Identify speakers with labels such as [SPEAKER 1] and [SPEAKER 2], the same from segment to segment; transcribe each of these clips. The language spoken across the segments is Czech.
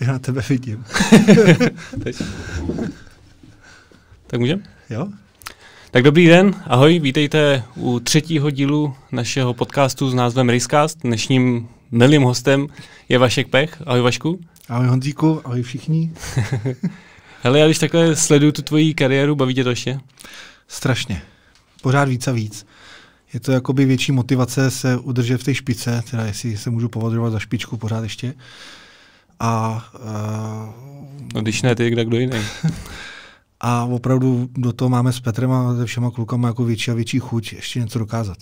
[SPEAKER 1] tak na tebe vidím.
[SPEAKER 2] tak můžeme? Jo. Tak dobrý den, ahoj, vítejte u třetího dílu našeho podcastu s názvem Riskast. Dnešním milým hostem je Vašek Pech. Ahoj Vašku.
[SPEAKER 1] Ahoj Honzíku, ahoj všichni.
[SPEAKER 2] Hele, já když takhle sleduju tu tvoji kariéru, baví tě to ještě?
[SPEAKER 1] Strašně. Pořád víc a víc. Je to jakoby větší motivace se udržet v té špice, teda jestli se můžu považovat za špičku pořád ještě, a,
[SPEAKER 2] uh, no když ne ty, kde kdo jiný.
[SPEAKER 1] a opravdu do toho máme s Petrem a se všema klukama jako větší a větší chuť ještě něco dokázat.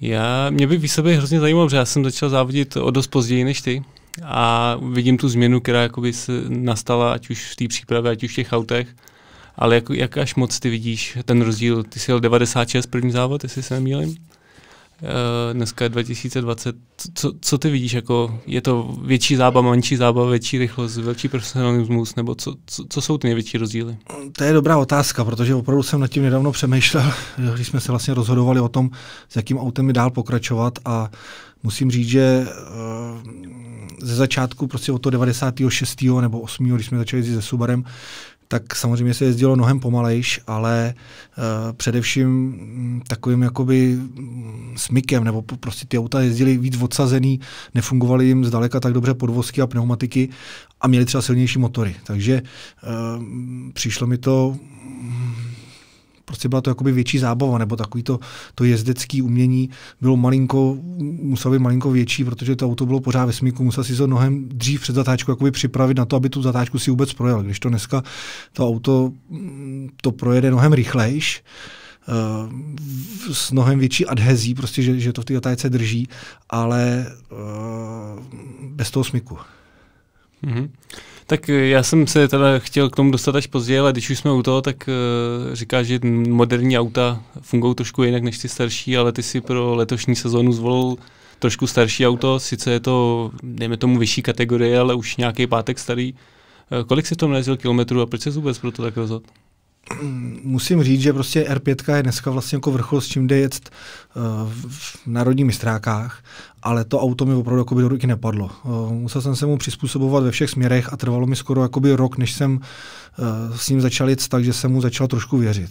[SPEAKER 2] Já, mě by výsledek hrozně zajímalo, protože já jsem začal závodit o dost později než ty a vidím tu změnu, která jakoby se nastala, ať už v té přípravě, ať už v těch autech. Ale jak, jak až moc ty vidíš ten rozdíl? Ty jsi jel 96 první závod, jestli se nemýlím? Eh, dneska je 2020, co, co ty vidíš, jako je to větší zábava, menší zábava, větší rychlost, větší profesionalismus, nebo co, co, co jsou ty největší rozdíly?
[SPEAKER 1] To je dobrá otázka, protože opravdu jsem nad tím nedávno přemýšlel, když jsme se vlastně rozhodovali o tom, s jakým autem mi dál pokračovat a musím říct, že eh, ze začátku, prostě od toho 96. nebo 8. když jsme začali jezdit se Subarem, tak samozřejmě se jezdilo mnohem pomalejš, ale uh, především mm, takovým jakoby mm, smykem, nebo prostě ty auta jezdily víc odsazený, nefungovaly jim zdaleka tak dobře podvozky a pneumatiky a měly třeba silnější motory. Takže uh, přišlo mi to Prostě byla to jakoby větší zábava, nebo takový to, to jezdecký umění bylo malinko, muselo být malinko větší, protože to auto bylo pořád ve smíku, musel si to mnohem dřív před zatáčku jakoby připravit na to, aby tu zatáčku si vůbec projel. Když to dneska to auto mm, to projede mnohem rychlejš, eh, s mnohem větší adhezí, prostě, že, že to v té otájce drží, ale uh, bez toho smyku.
[SPEAKER 2] Mm-hmm. Tak eh, já jsem se teda chtěl k tomu dostat až později, ale když už jsme u toho, tak eh, říká, že moderní auta fungují trošku jinak než ty starší, ale ty si pro letošní sezónu zvolil trošku starší auto, sice je to, dejme tomu, vyšší kategorie, ale už nějaký pátek starý. Eh, kolik si to najezdil kilometrů a proč se vůbec pro to tak rozhodl?
[SPEAKER 1] musím říct, že prostě R5 je dneska vlastně jako vrchol, s čím jde jet eh, v národních mistrákách, ale to auto mi opravdu by do ruky nepadlo. Eh, musel jsem se mu přizpůsobovat ve všech směrech a trvalo mi skoro jako by rok, než jsem eh, s ním začal jet tak, že jsem mu začal trošku věřit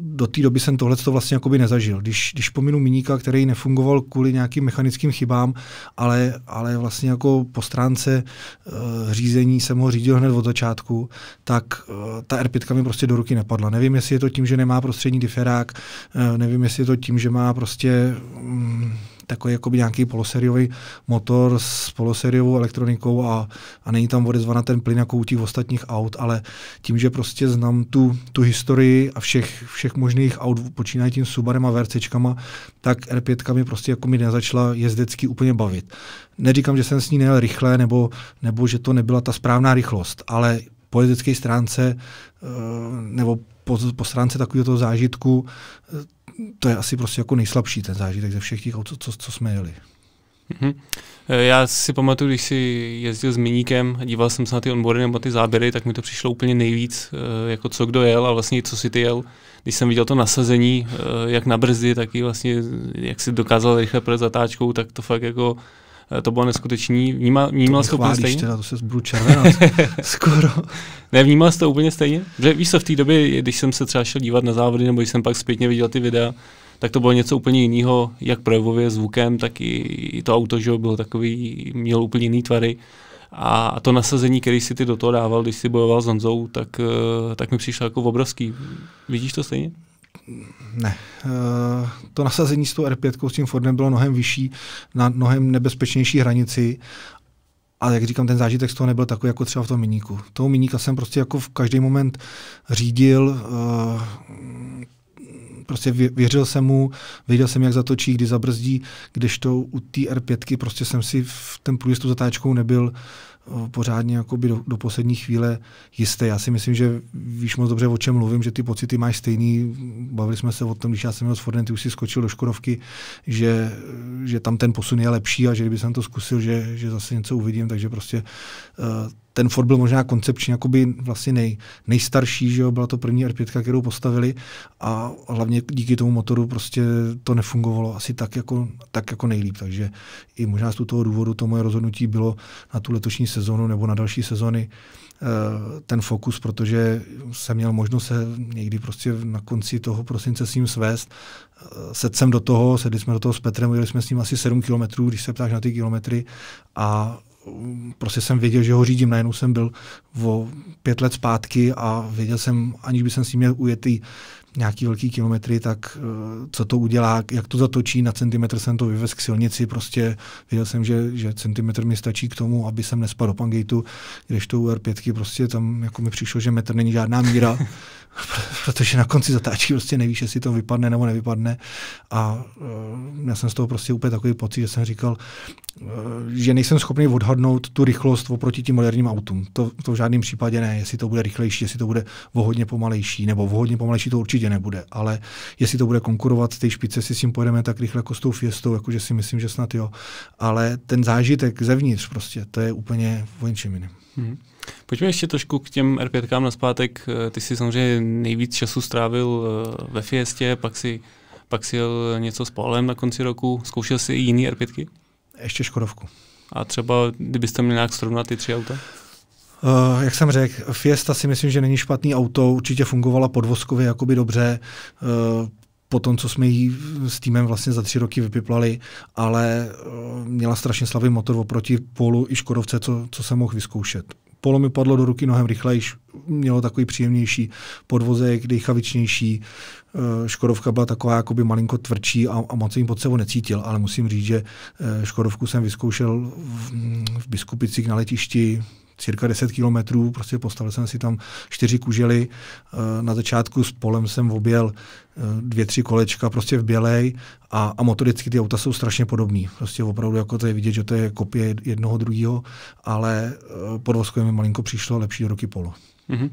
[SPEAKER 1] do té doby jsem tohle to vlastně jakoby nezažil. Když, když pominu miníka, který nefungoval kvůli nějakým mechanickým chybám, ale, ale vlastně jako po stránce uh, řízení jsem ho řídil hned od začátku, tak uh, ta R5 mi prostě do ruky nepadla. Nevím, jestli je to tím, že nemá prostřední diferák, uh, nevím, jestli je to tím, že má prostě um, takový jakoby nějaký polosériový motor s polosériovou elektronikou a, a není tam odezva ten plyn jako u těch ostatních aut, ale tím, že prostě znám tu, tu historii a všech, všech možných aut, počínají tím Subarem a Vercečkama, tak R5 mi prostě jako mi nezačala jezdecky úplně bavit. Neříkám, že jsem s ní nejel rychle, nebo, nebo že to nebyla ta správná rychlost, ale po jezdecké stránce eh, nebo po, po stránce takového zážitku eh, to je asi prostě jako nejslabší ten zážitek ze všech těch aut, co, co, co jsme jeli.
[SPEAKER 2] Mm-hmm. Já si pamatuju, když si jezdil s Miníkem a díval jsem se na ty onboardy nebo ty záběry, tak mi to přišlo úplně nejvíc, eh, jako co kdo jel a vlastně co si ty jel. Když jsem viděl to nasazení, eh, jak na brzdy, tak i vlastně, jak si dokázal rychle před zatáčkou, tak to fakt jako Eh, to bylo neskutečný. Vníma, vnímal to úplně stejně? Teda, to se zbudu skoro. ne, vnímal to úplně stejně? Že víš co, v té době, když jsem se třeba šel dívat na závody, nebo když jsem pak zpětně viděl ty videa, tak to bylo něco úplně jiného, jak projevově, zvukem, tak i to auto, že bylo takový, mělo úplně jiný tvary. A to nasazení, který si ty do toho dával, když si bojoval s Honzou, tak, eh, tak mi přišlo jako obrovský. Vidíš to stejně?
[SPEAKER 1] ne. Eh, to nasazení s tou R5 s tím Fordem bylo mnohem vyšší, na mnohem nebezpečnější hranici. A jak říkám, ten zážitek z toho nebyl takový jako třeba v tom miníku. Toho miníka jsem prostě jako v každý moment řídil, eh, prostě věřil jsem mu, věděl jsem, jak zatočí, kdy zabrzdí, kdežto u té R5 prostě jsem si v ten průjezd zatáčkou nebyl pořádně do, do poslední chvíle jisté. Já si myslím, že víš moc dobře, o čem mluvím, že ty pocity máš stejný. Bavili jsme se o tom, když já jsem měl s Fordem, ty už si skočil do Škodovky, že, že tam ten posun je lepší a že kdyby jsem to zkusil, že, že zase něco uvidím, takže prostě uh, ten Ford byl možná koncepčně jakoby vlastně nej, nejstarší, že jo, byla to první R5, kterou postavili a hlavně díky tomu motoru prostě to nefungovalo asi tak jako, tak jako nejlíp, takže i možná z toho důvodu to moje rozhodnutí bylo na tu letošní sezonu nebo na další sezony eh, ten fokus, protože jsem měl možnost se někdy prostě na konci toho prosince s ním svést. Eh, sedl jsem do toho, sedli jsme do toho s Petrem, jeli jsme s ním asi 7 kilometrů, když se ptáš na ty kilometry a prostě jsem věděl, že ho řídím. Najednou jsem byl o pět let zpátky a věděl jsem, aniž by jsem s ním měl ujetý nějaký velký kilometry, tak eh, co to udělá, jak to zatočí, na centimetr jsem to vyvez k silnici, prostě viděl jsem, že, že centimetr mi stačí k tomu, aby jsem nespadl do když to u R5 prostě tam jako mi přišlo, že metr není žádná míra, protože na konci zatáčky prostě nevíš, jestli to vypadne nebo nevypadne a eh, já jsem z toho prostě úplně takový pocit, že jsem říkal, eh, že nejsem schopný odhadnout tu rychlost oproti tím moderním autům. To, to v žádném případě ne, jestli to bude rychlejší, jestli to bude vohodně pomalejší, nebo vohodně pomalejší to určitě určitě nebude, ale jestli to bude konkurovat té špice, si s tím pojedeme tak rychle jako s tou fiestou, jakože si myslím, že snad jo. Ale ten zážitek zevnitř prostě, to je úplně o něčem jiném. Hmm.
[SPEAKER 2] Pojďme ještě trošku k těm r 5 na zpátek. Eh, ty jsi samozřejmě nejvíc času strávil eh, ve fiestě, pak si pak si jel něco s Paulem na konci roku. Zkoušel jsi i jiný R5? Ještě Škodovku. A třeba, kdybyste měl nějak srovnat ty tři auta?
[SPEAKER 1] Eh, jak jsem řekl, Fiesta si myslím, že není špatný auto, určitě fungovala podvozkově jakoby dobře, uh, po tom, co jsme ji s týmem vlastně za tři roky vypiplali, ale uh, měla strašně slabý motor oproti Polu i Škodovce, co, co jsem mohl vyzkoušet. Polo mi padlo do ruky mnohem rychleji. mělo takový příjemnější podvozek, dechavičnější. Škodovka byla taková jakoby malinko tvrdší a, a moc jim pod sebou necítil, ale musím říct, že Škodovku jsem vyzkoušel v, v Biskupicích na letišti, cirka 10 kilometrů, prostě postavil jsem si tam čtyři kužely, eh, na začátku s polem jsem objel eh, dvě, tři kolečka prostě v bělej a, a motoricky ty auta jsou strašně podobný. Prostě opravdu jako to je vidět, že to je kopie jednoho druhého, ale eh, podvozkově mi malinko přišlo lepší roky polo.
[SPEAKER 2] Mm-hmm.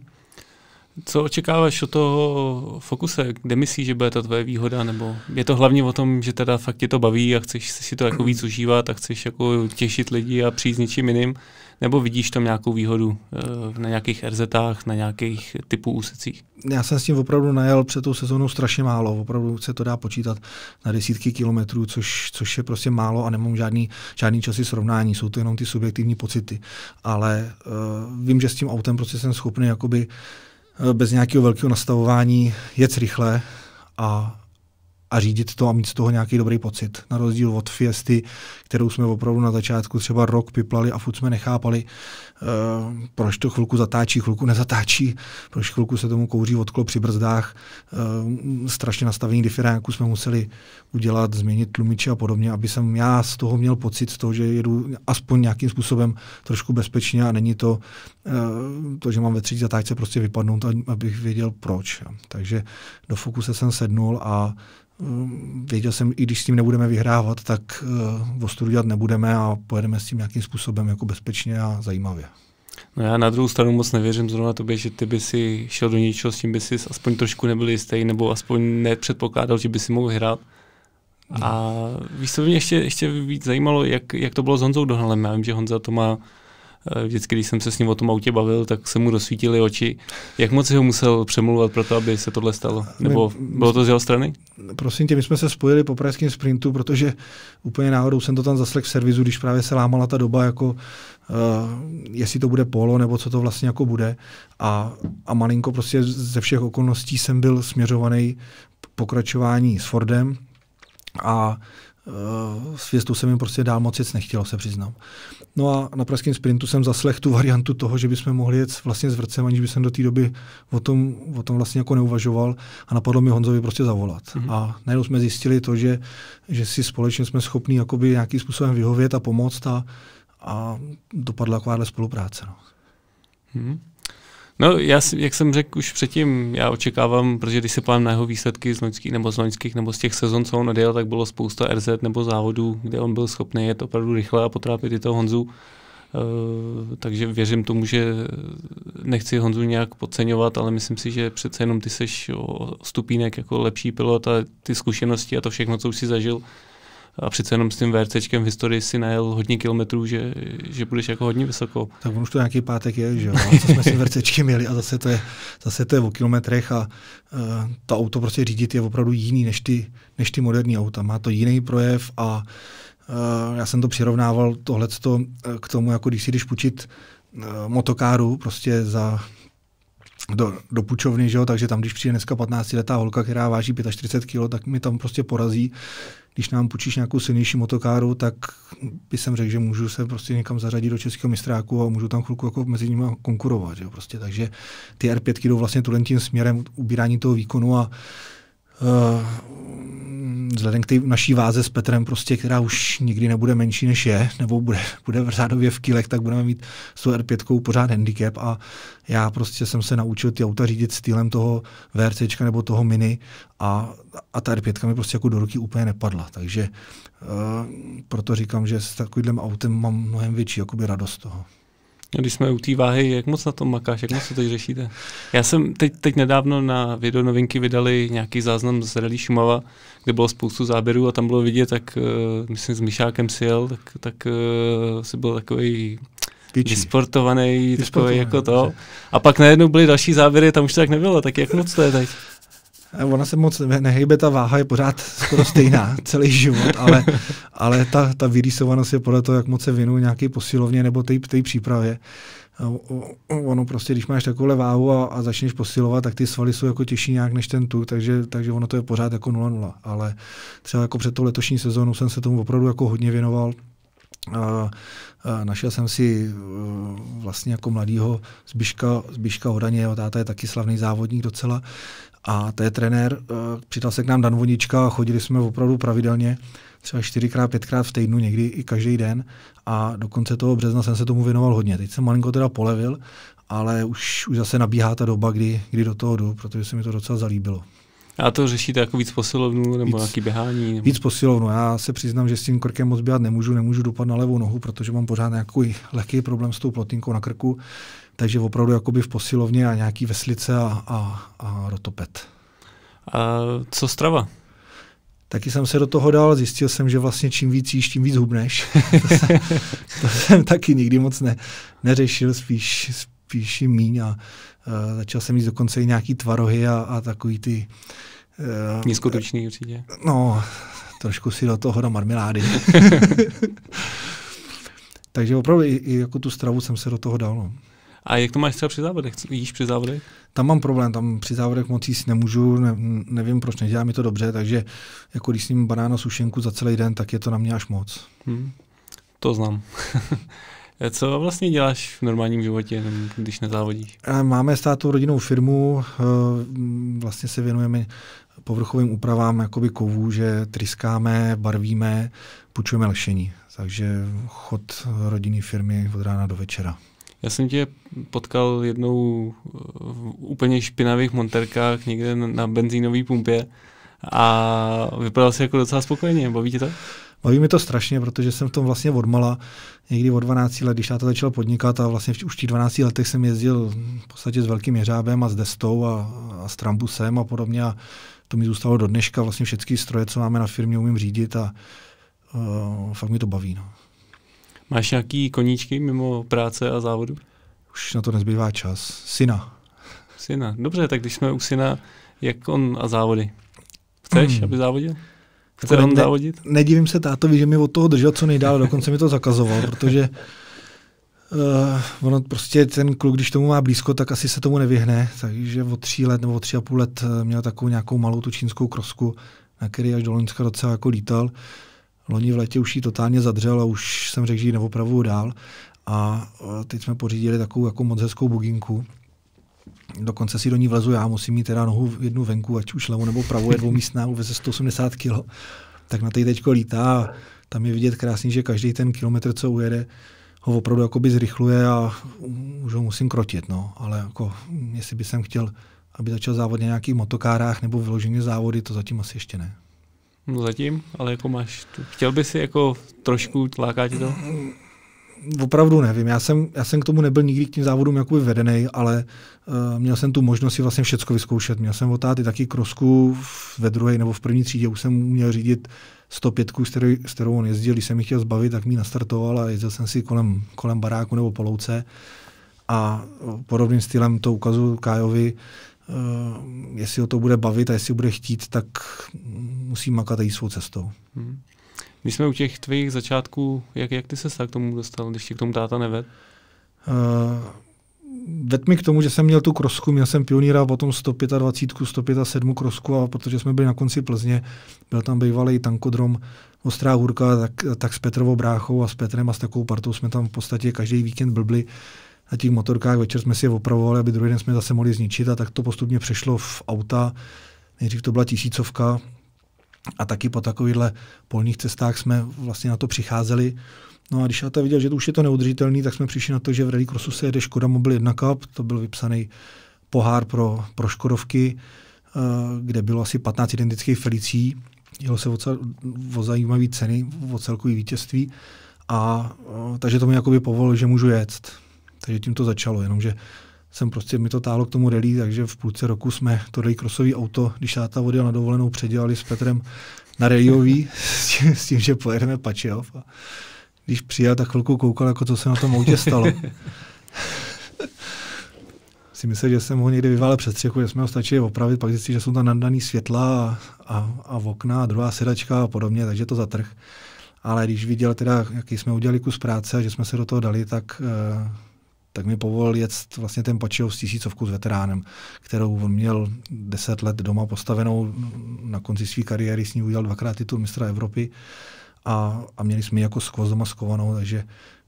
[SPEAKER 2] Co očekáváš od toho fokuse? Kde myslíš, že bude ta tvoje výhoda? Nebo je to hlavně o tom, že teda fakt tě to baví a chceš si to jako víc užívat a chceš jako těšit lidi a přijít s něčím jiným? nebo vidíš tam nějakou výhodu eh, na nějakých RZách, na nějakých typů úsecích?
[SPEAKER 1] Já jsem s tím opravdu najel před tou sezónou strašně málo. Opravdu se to dá počítat na desítky kilometrů, což, což je prostě málo a nemám žádný, žádný časy srovnání. Jsou to jenom ty subjektivní pocity. Ale uh, vím, že s tím autem prostě jsem schopný jakoby eh, bez nějakého velkého nastavování jet rychle a a řídit to a mít z toho nějaký dobrý pocit. Na rozdíl od Fiesty, kterou jsme opravdu na začátku třeba rok piplali a furt jsme nechápali, eh, proč to chvilku zatáčí, chvilku nezatáčí, proč chvilku se tomu kouří odklo při brzdách. Uh, strašně nastavení diferáku jsme museli udělat, změnit tlumiče a podobně, aby jsem já z toho měl pocit z toho, že jedu aspoň nějakým způsobem trošku bezpečně a není to, eh, to že mám ve třetí zatáčce prostě vypadnout, abych věděl proč. Takže do fokuse jsem sednul a Eh, věděl jsem, i když s tím nebudeme vyhrávat, tak uh, eh, ostru dělat nebudeme a pojedeme s tím nějakým způsobem jako bezpečně a zajímavě.
[SPEAKER 2] No já na druhou stranu moc nevěřím zrovna tobě, že ty by si šel do něčeho, s tím by si aspoň trošku nebyl jistý, nebo aspoň nepředpokládal, že by si mohl hrát. No. A víš, co by mě ještě, ještě víc zajímalo, jak, jak to bylo s Honzou Dohnalem. Já vím, že Honza to má Eh, vždycky, když jsem se s ním o tom autě bavil, tak se mu rozsvítily oči. Jak moc ho musel přemluvat pro to, aby se tohle stalo? Nebo bylo to z jeho strany?
[SPEAKER 1] Prosím tě, my jsme se spojili po pražském sprintu, protože úplně náhodou jsem to tam zaslek v servisu, když právě se lámala ta doba, jako Uh, jestli to bude polo, nebo co to vlastně jako bude. A, a malinko prostě ze všech okolností jsem byl směřovaný pokračování s Fordem a s eh, Fiestou jsem jim prostě dál moc jít nechtělo, se přiznám. No a na pražském sprintu jsem zaslechl tu variantu toho, že bychom mohli jet vlastně s vrcem, aniž bych jsem do té doby o tom, o tom vlastně jako neuvažoval a napadlo mi Honzovi prostě zavolat. Mm-hmm. A najednou jsme zjistili to, že, že si společně jsme schopni jakoby nějakým způsobem vyhovět a pomoct a, a dopadla takováhle spolupráce. No. Mm-hmm.
[SPEAKER 2] No, já, jak jsem řekl už předtím, já očekávám, protože když se plám na jeho výsledky z loňských nebo z loňských nebo z těch sezon, co on odjel, tak bylo spousta RZ nebo závodů, kde on byl schopný jet opravdu rychle a potrápit i toho Honzu. Uh, takže věřím tomu, že nechci Honzu nějak podceňovat, ale myslím si, že přece jenom ty seš o stupínek jako lepší pilot a ty zkušenosti a to všechno, co už si zažil, a přece jenom s tím VRCčkem v historii si najel hodně kilometrů, že, že budeš jako hodně vysoko.
[SPEAKER 1] Tak on už to nějaký pátek je, že jo, co jsme si VRCčky měli a zase to je, zase to je o kilometrech a uh, to auto prostě řídit je opravdu jiný než ty, než ty moderní auta. Má to jiný projev a uh, já jsem to přirovnával tohleto e, k tomu, jako když si jdeš půjčit uh, motokáru prostě za do, do pučovny, že jo? takže tam, když přijde dneska 15-letá holka, která váží 45 kg, tak mi tam prostě porazí. Když nám půjčíš nějakou silnější motokáru, tak by jsem řekl, že můžu se prostě někam zařadit do českého mistráku a můžu tam chvilku jako mezi nimi konkurovat. Že jo? Prostě, takže ty R5 jdou vlastně tu tím směrem ubírání toho výkonu a Eh, vzhledem k té naší váze s Petrem, prostě, která už nikdy nebude menší než je, nebo bude, bude v řádově v kilech, tak budeme mít s tou R5 pořád handicap a já prostě jsem se naučil ty auta řídit stylem toho VRCčka nebo toho Mini a, a ta R5 mi prostě jako do ruky úplně nepadla, takže uh, proto říkám, že s takovým autem mám mnohem větší jakoby radost toho.
[SPEAKER 2] Když jsme u té váhy, jak moc na tom makáš, jak moc to teď řešíte? Já jsem teď, teď nedávno na video novinky vydali nějaký záznam z Rally Šumava, kde bylo spoustu záběrů a tam bylo vidět, tak uh, eh, myslím s Mišákem si jel, tak, tak uh, eh, si byl takový Tyčí. vysportovaný, takový jako to. A pak najednou byly další záběry, tam už to tak nebylo, tak jak moc to je teď?
[SPEAKER 1] Ona se moc nehybe, ta váha je pořád skoro stejná celý život, ale, ale ta, ta vyrýsovanost je podle toho, jak moc se vinu nějaký posilovně nebo té přípravě. Ono prostě, když máš takovou váhu a, a začneš posilovat, tak ty svaly jsou jako těžší nějak než ten tuk, takže, takže ono to je pořád jako 0-0. Ale třeba jako před tou letošní sezónou jsem se tomu opravdu jako hodně věnoval. A, a našel jsem si e, vlastně jako mladýho Zbiška, Zbiška Hodaně, jeho táta je taky slavný závodník docela, a to je trenér, eh, přišel se k nám Dan Vonička, chodili jsme opravdu pravidelně, třeba čtyřikrát, pětkrát v týdnu, někdy i každý den. A do konce toho března jsem se tomu věnoval hodně. Teď jsem malinko teda polevil, ale už, už zase nabíhá ta doba, kdy, kdy do toho jdu, protože se mi to docela
[SPEAKER 2] zalíbilo. A to řešíte jako víc posilovnu nebo víc, nějaký běhání? Nebo... Víc
[SPEAKER 1] posilovnu. Já se přiznám, že s tím krkem moc běhat nemůžu, nemůžu dopadnout na levou nohu, protože mám pořád nějaký lehký problém s tou plotinkou na krku. Takže opravdu jakoby v posilovně a nějaký veslice a, a, a rotopet. A co strava? Taky jsem se do toho dal, zjistil jsem, že vlastně čím víc jíš, tím víc hubneš. to, jsem, to jsem taky nikdy moc ne, neřešil, spíš, spíš míň a Eh, začal jsem mít dokonce i nějaký tvarohy a, a takový ty... Uh, eh, Nízkotučný určitě. Eh, no, trošku si do toho dám marmelády. Takže opravdu i, i jako tu stravu jsem se do toho
[SPEAKER 2] dal. No. A jak to máš třeba při závodech? Jíš při závodech?
[SPEAKER 1] Tam mám problém, tam při závodech moc jíst nemůžu, ne, nevím proč, nedělá mi to dobře, takže jako když sním banána sušenku za celý den, tak je to na mě až moc.
[SPEAKER 2] Hmm. To znám. Co vlastně děláš v normálním životě, když nezávodíš?
[SPEAKER 1] Máme státu rodinnou firmu, eh, vlastně se věnujeme povrchovým úpravám jakoby kovů, že tryskáme, barvíme, půjčujeme lešení. Takže chod rodinné firmy od rána do večera.
[SPEAKER 2] Já jsem tě potkal jednou v eh, úplně špinavých monterkách někde na benzínové pumpě a vypadal jsi jako docela spokojeně. Baví tě to?
[SPEAKER 1] Baví mi to strašně, protože jsem v tom vlastně odmala. Někdy od 12 let, když já to začal podnikat a vlastně v, už v těch 12 letech jsem jezdil v podstatě s velkým jeřábem a s destou a, a s trambusem a podobně a to mi zůstalo do dneška. Vlastně všechny stroje, co máme na firmě, umím řídit a uh, fakt mi to baví. No.
[SPEAKER 2] Máš nějaký koníčky mimo práce a závodu?
[SPEAKER 1] Už na to nezbývá čas. Syna.
[SPEAKER 2] Syna. Dobře, tak když jsme u syna, jak on a závody? Chceš, mm. aby závodil? Jako Chce jako ne, závodit?
[SPEAKER 1] Nedivím se tátovi, že mi od toho držel co nejdál, dokonce mi to zakazoval, protože Uh, ono prostě ten kluk, když tomu má blízko, tak asi se tomu nevyhne. Takže od tří let nebo od tři a půl let eh, měl takovou nějakou malou tu čínskou krosku, na který až do Loňska docela jako lítal. Loni v létě už ji totálně zadřel a už jsem řekl, že ji neopravuju dál. A eh, teď jsme pořídili takovou jako moc hezkou buginku, dokonce si do ní vlezu, já musím mít teda nohu jednu venku, ať už levou nebo pravou, je dvoumístná, uveze 180 kg, tak na té teďko lítá a tam je vidět krásně, že každý ten kilometr, co ujede, ho opravdu jakoby zrychluje a už ho musím krotit, no. Ale jako, jestli by jsem chtěl, aby začal závod na nějakých motokárách nebo vyloženě závody, to zatím asi ještě ne.
[SPEAKER 2] No zatím, ale jako máš, tu. chtěl by si jako trošku, láká ti to? Mm,
[SPEAKER 1] opravdu nevím. Já jsem, já jsem k tomu nebyl nikdy k tím závodům jakoby vedený, ale uh, měl jsem tu možnost si vlastně všechno vyzkoušet. Měl jsem otáty taky krosku ve druhé nebo v první třídě. Už jsem měl řídit 105, s kterou, s kterou on jezdil. Když jsem ji chtěl zbavit, tak mi nastartoval a jezdil jsem si kolem, kolem baráku nebo polouce. A eh, podobným stylem to ukazuju Kájovi, uh, jestli ho to bude bavit a jestli ho bude chtít, tak mm, musí makat i jít svou cestou.
[SPEAKER 2] Hmm. Když jsme u těch tvých začátků, jak, jak ty se k tomu dostal, když tě k tomu táta neved?
[SPEAKER 1] Uh, ved mi k tomu, že jsem měl tu krosku, měl jsem pioníra, potom 125, 157 krosku a protože jsme byli na konci Plzně, byl tam bývalý tankodrom Ostrá Hůrka, tak, tak s Petrovou bráchou a s Petrem a s takovou partou jsme tam v podstatě každý víkend blbli na těch motorkách, večer jsme si je opravovali, aby druhý den jsme zase mohli zničit a tak to postupně přešlo v auta. Nejdřív to byla tisícovka, a taky po takovýchhle polních cestách jsme vlastně na to přicházeli. No a když to viděl, že to už je to neudržitelný, tak jsme přišli na to, že v Rallycrossu se jede Škoda Mobil 1 Cup, to byl vypsaný pohár pro, pro Škodovky, eh, kde bylo asi 15 identických felicí. Jelo se o, cel, o zajímavé ceny, o celkový vítězství. A, eh, takže to mi jakoby povolilo, že můžu jet. Takže tím to začalo, jenomže jsem prostě mi to tálo k tomu rally, takže v půlce roku jsme to rally crossový auto, když táta odjel na dovolenou, předělali s Petrem na rallyový, s tím, s tím že pojedeme Pačejov. A když přijel, tak chvilku koukal, jako co se na tom autě stalo. si myslel, že jsem ho někde vyvalil přes střechu, že jsme ho stačili opravit, pak zjistil, že jsou tam nadaný světla a, a, a okna a druhá sedačka a podobně, takže to zatrh. Ale když viděl teda, jaký jsme udělali kus práce a že jsme se do toho dali, tak uh, tak mi povolil jet vlastně ten pačil s tisícovku s veteránem, kterou on měl deset let doma postavenou, na konci své kariéry s ní udělal dvakrát titul mistra Evropy a, a měli jsme ji jako skvost doma skovanou, takže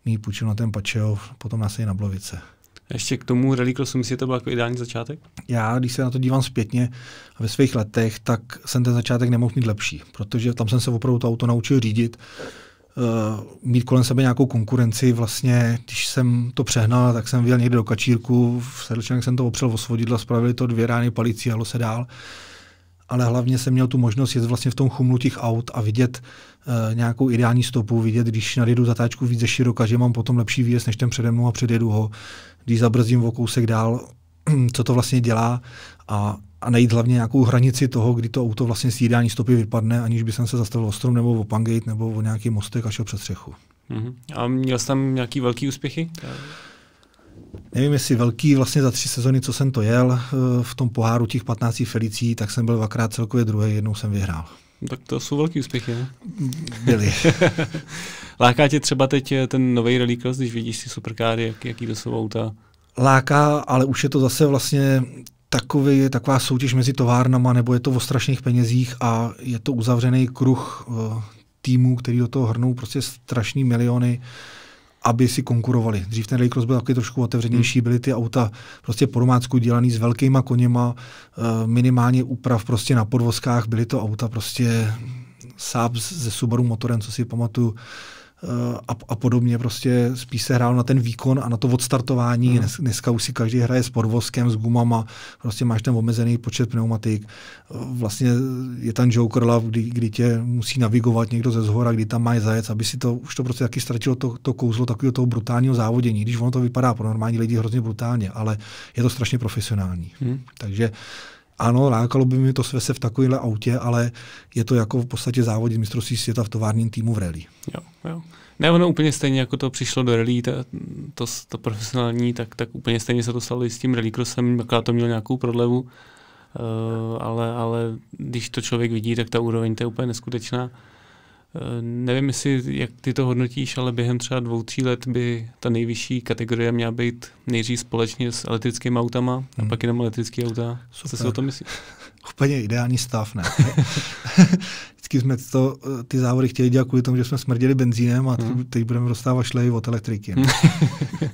[SPEAKER 1] mi ji půjčil na ten pačil, potom nás je na Blovice.
[SPEAKER 2] Ještě k tomu rallycrossu, myslím, myslíte, to byl jako ideální začátek?
[SPEAKER 1] Já, když se na to dívám zpětně ve svých letech, tak jsem ten začátek nemohl mít lepší, protože tam jsem se opravdu to auto naučil řídit Eh, mít kolem sebe nějakou konkurenci. Vlastně, když jsem to přehnal, tak jsem vyjel někde do kačírku, v sedlčanek jsem to opřel o svodidla, spravili to dvě rány palicí a se dál. Ale hlavně jsem měl tu možnost jet vlastně v tom chumlu těch aut a vidět e, nějakou ideální stopu, vidět, když nadjedu zatáčku víc ze široka, že mám potom lepší výjezd než ten přede mnou a předjedu ho, když zabrzím o kousek dál, co to vlastně dělá a a najít hlavně nějakou hranici toho, kdy to auto vlastně stídání stopy vypadne, aniž by jsem se zastavil o strom nebo o pangate nebo o nějaký mostek a šel přes střechu.
[SPEAKER 2] Mm-hmm. A měl jsi tam nějaký velký úspěchy?
[SPEAKER 1] Nevím, jestli velký, vlastně za tři sezony, co jsem to jel, eh, v tom poháru těch 15 felicí, tak jsem byl dvakrát celkově druhý, jednou jsem vyhrál.
[SPEAKER 2] Tak to jsou velký úspěchy, ne? Byly. Láká tě třeba teď eh, ten nový Rally Cross, když vidíš ty superkáry, jak, jaký to jsou auta?
[SPEAKER 1] Láká, ale už je to zase vlastně takový, taková soutěž mezi továrnama, nebo je to o strašných penězích a je to uzavřený kruh eh, týmů, který do toho hrnou prostě strašný miliony, aby si konkurovali. Dřív ten rallycross byl taky trošku otevřenější, hmm. byly ty auta prostě po domácku dělaný s velkýma koněma, eh, minimálně úprav prostě na podvozkách, byly to auta prostě sáb ze Subaru motorem, co si pamatuju, a, a podobně. Prostě spíš se hrál na ten výkon a na to odstartování. Hmm. Dneska už si každý hraje s podvozkem, s gumama, prostě máš ten omezený počet pneumatik. Vlastně je tam Joker Love, kdy, kdy tě musí navigovat někdo ze zhora, kdy tam má zajec, aby si to už to prostě taky ztratilo to, to kouzlo takového toho brutálního závodění, když ono to vypadá pro normální lidi hrozně brutálně, ale je to strašně profesionální. Hmm. Takže ano, lákalo by mi to své se v takovéhle autě, ale je to jako v podstatě závodit mistrovství světa v továrním týmu v
[SPEAKER 2] rally. Jo, jo. Ne, ono úplně stejně, jako to přišlo do rally, to, to, to profesionální, tak, tak úplně stejně se to stalo i s tím rallycrossem, akorát to mělo nějakou prodlevu, uh, ale, ale když to člověk vidí, tak ta úroveň to je úplně neskutečná. Eh, nevím, jestli jak ty to hodnotíš, ale během třeba dvou, tří let by ta nejvyšší kategorie měla být nejdřív společně s elektrickými autama hmm. a pak jenom elektrické auta. Super. Co si o tom myslíš?
[SPEAKER 1] Úplně ideální stav, ne? Vždycky jsme to, eh, ty závody chtěli dělat kvůli tomu, že jsme smrdili benzínem a hmm. teď budeme dostávat šlehy od elektriky. Hmm.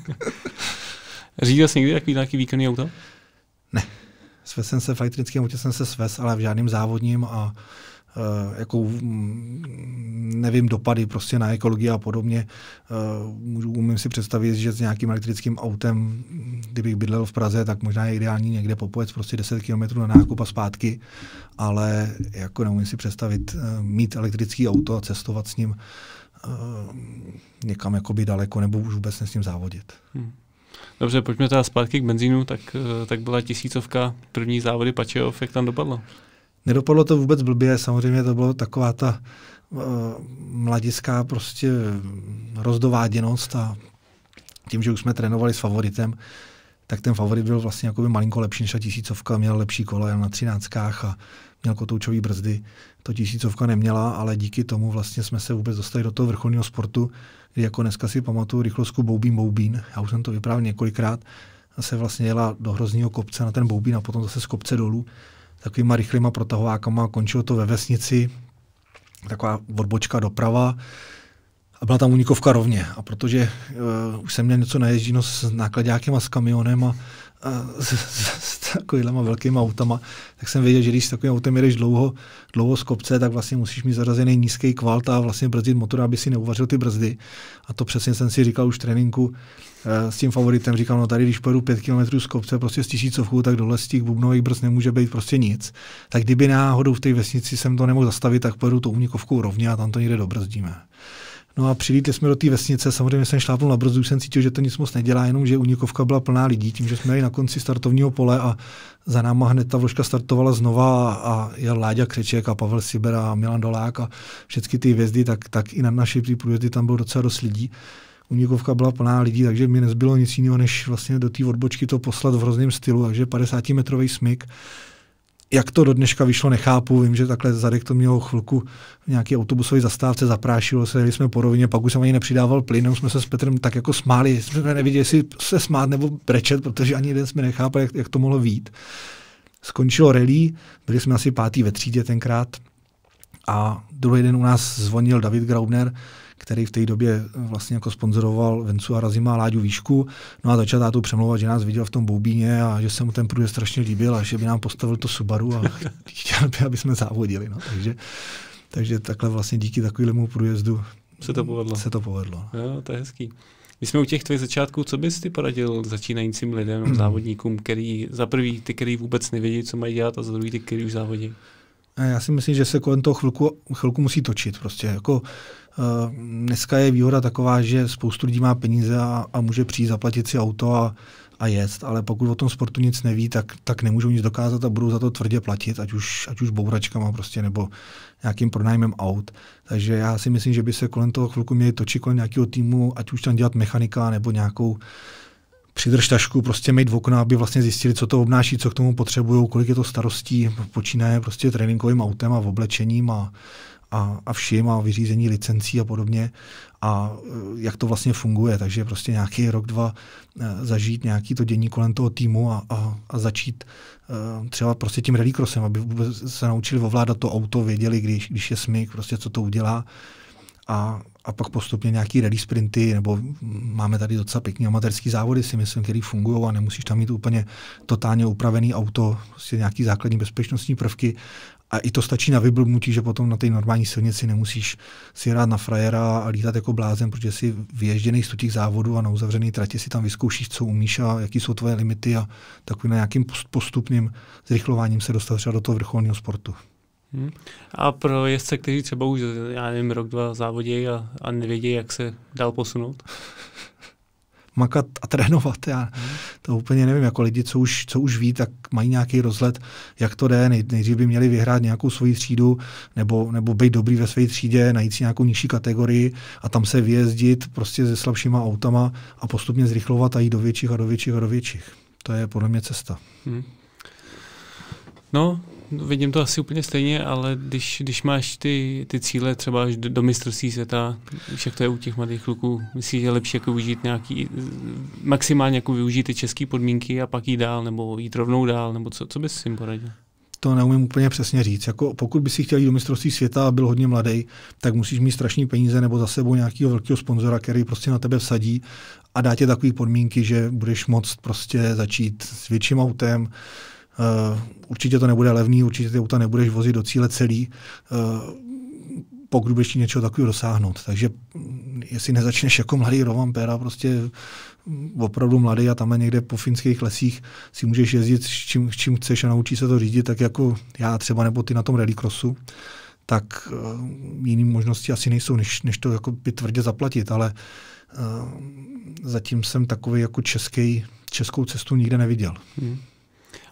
[SPEAKER 2] Řídil jsi někdy takový nějaký výkonný auto?
[SPEAKER 1] Ne. Svesen jsem se v elektrickém autě, jsem se sves, ale v žádném závodním a Eh, jako mm, nevím, dopady prostě na ekologii a podobně. Eh, můžu, umím si představit, že s nějakým elektrickým autem, mm, kdybych bydlel v Praze, tak možná je ideální někde popojet prostě 10 km na nákup a zpátky, ale jako neumím si představit eh, mít elektrický auto a cestovat s ním někam jakoby daleko nebo už vůbec ne s ním závodit.
[SPEAKER 2] Hmm. Dobře, pojďme teda zpátky k benzínu, tak, tak byla tisícovka první závody Pačeov, jak tam dopadlo?
[SPEAKER 1] Nedopadlo to vůbec blbě, samozřejmě to bylo taková ta uh, eh, mladická prostě rozdováděnost a tím, že už jsme trénovali s favoritem, tak ten favorit byl vlastně jakoby malinko lepší než ta tisícovka, měl lepší kola jen na třináctkách a měl kotoučový brzdy. To tisícovka neměla, ale díky tomu vlastně jsme se vůbec dostali do toho vrcholního sportu, kdy jako dneska si pamatuju rychlostku Boubín Boubín, já už jsem to vyprávěl několikrát, a se vlastně jela do hrozního kopce na ten Boubín a potom zase z kopce dolů takovýma rychlýma protahovákama. Končilo to ve vesnici, taková odbočka doprava a byla tam unikovka rovně. A protože uh, už jsem měl něco najezdíno s nákladňákem a s kamionem a s, s, s takovýma velkýma autama, tak jsem věděl, že když s takovým autem jedeš dlouho, dlouho z kopce, tak vlastně musíš mít zarazený nízký kvalt a vlastně brzdit motor, aby si neuvařil ty brzdy. A to přesně jsem si říkal už v tréninku eh, s tím favoritem. Říkal, no tady, když pojedu 5 km z kopce prostě z tisícovku, tak dole z těch bubnových brzd nemůže být prostě nic. Tak kdyby náhodou v té vesnici jsem to nemohl zastavit, tak pojedu tou únikovkou rovně a tam to někde dobrzdíme. No a přilítli jsme do té vesnice, samozřejmě jsem šlápnul na brzdu, jsem cítil, že to nic moc nedělá, jenom že unikovka byla plná lidí, tím, že jsme jeli na konci startovního pole a za náma hned ta vložka startovala znova a, a jel Láďa Křeček a Pavel Sibera a Milan Dolák a všechny ty hvězdy, tak, tak i na naší průjezdy tam bylo docela dost lidí. Unikovka byla plná lidí, takže mi nezbylo nic jiného, než vlastně do té odbočky to poslat v hrozném stylu, takže 50-metrový smyk jak to do dneška vyšlo, nechápu. Vím, že takhle zadek to mělo chvilku v nějaké autobusové zastávce, zaprášilo se, jeli jsme po rovině, pak už jsem ani nepřidával plyn, jenom jsme se s Petrem tak jako smáli, jsme neviděli, jestli se smát nebo brečet, protože ani jeden jsme nechápali, jak, jak to mohlo vít. Skončilo relí, byli jsme asi pátý ve třídě tenkrát a druhý den u nás zvonil David Graubner, který v té době eh, vlastně jako sponzoroval Vencu a Razima Láďu Výšku. No a začal tátu přemlouvat, že nás viděl v tom Boubíně a že se mu ten průjezd strašně líbil a že by nám postavil to Subaru a chtěl by, aby jsme závodili. No. Takže, takže takhle vlastně díky takovému průjezdu
[SPEAKER 2] se to povedlo. Se to povedlo. No. Jo, to je hezký. My jsme u těch tvých začátků, co bys ty poradil začínajícím lidem, závodníkům, který za prvý ty, který vůbec nevědí, co mají dělat, a za druhý ty, který už závodí?
[SPEAKER 1] Já si myslím, že se kolem toho chvilku, chvilku musí točit. Prostě jako, uh, dneska je výhoda taková, že spoustu lidí má peníze a, a může přijít zaplatit si auto a, a jet, ale pokud o tom sportu nic neví, tak, tak nemůžou nic dokázat a budou za to tvrdě platit, ať už, ať už bouračkama prostě nebo nějakým pronájmem aut. Takže já si myslím, že by se kolem toho chvilku měli točit kolem nějakého týmu, ať už tam dělat mechanika nebo nějakou přidrž tašku, prostě mít v okna, aby vlastně zjistili, co to obnáší, co k tomu potřebují, kolik je to starostí, počínaje prostě tréninkovým autem a v oblečením a, a, a vším a vyřízení licencí a podobně a e, jak to vlastně funguje. Takže prostě nějaký rok, dva e, zažít nějaký to dění kolem toho týmu a, a, a začít e, třeba prostě tím rallycrossem, aby vůbec se naučili ovládat to auto, věděli, když, když je smyk, prostě co to udělá a a pak postupně nějaký rally sprinty, nebo máme tady docela pěkný amatérský závody, si myslím, který fungují a nemusíš tam mít úplně totálně upravený auto, prostě nějaký základní bezpečnostní prvky. A i to stačí na vyblbnutí, že potom na té normální silnici nemusíš si hrát na frajera a lítat jako blázen, protože si vyježděný z těch závodů a na uzavřený trati si tam vyzkoušíš, co umíš a jaký jsou tvoje limity a takovým nějakým postupným zrychlováním se dostat třeba do toho vrcholního sportu.
[SPEAKER 2] Hmm. A pro jezdce, kteří třeba už, já nevím, rok, dva závodí a, a nevědí, jak se dál posunout?
[SPEAKER 1] Makat a trénovat. Já hmm. to úplně nevím. Jako lidi, co už, co už ví, tak mají nějaký rozhled, jak to jde. Nej, nejdřív by měli vyhrát nějakou svoji třídu nebo, nebo být dobrý ve své třídě, najít si nějakou nižší kategorii a tam se vyjezdit prostě se slabšíma autama a postupně zrychlovat a jít do větších a do větších a do větších. To je podle mě cesta.
[SPEAKER 2] Hmm. No, vidím to asi úplně stejně, ale když, když máš ty, ty cíle třeba až do, do mistrovství světa, však to je u těch mladých kluků, myslíš, že je lepší jako využít nějaký, maximálně jako využít ty české podmínky a pak jít dál, nebo jít rovnou dál, nebo co, co bys jim poradil?
[SPEAKER 1] to neumím úplně přesně říct. Jako pokud by si chtěl jít do mistrovství světa a byl hodně mladý, tak musíš mít strašný peníze nebo za sebou nějakého velkého sponzora, který prostě na tebe vsadí a dá tě takové podmínky, že budeš moct prostě začít s větším autem, Eh, určitě to nebude levný, určitě ty auta nebudeš vozit do cíle celý, eh, pokud budeš něčeho takového dosáhnout. Takže mm, jestli nezačneš jako mladý Rovan Pera, prostě mm, opravdu mladý a tam někde po finských lesích si můžeš jezdit s čím, s čím chceš a naučí se to řídit, tak jako já třeba nebo ty na tom rallycrossu, tak uh, eh, jiné možnosti asi nejsou, než, než to jako by tvrdě zaplatit, ale uh, zatím jsem takový jako český, českou cestu nikde neviděl. Hmm.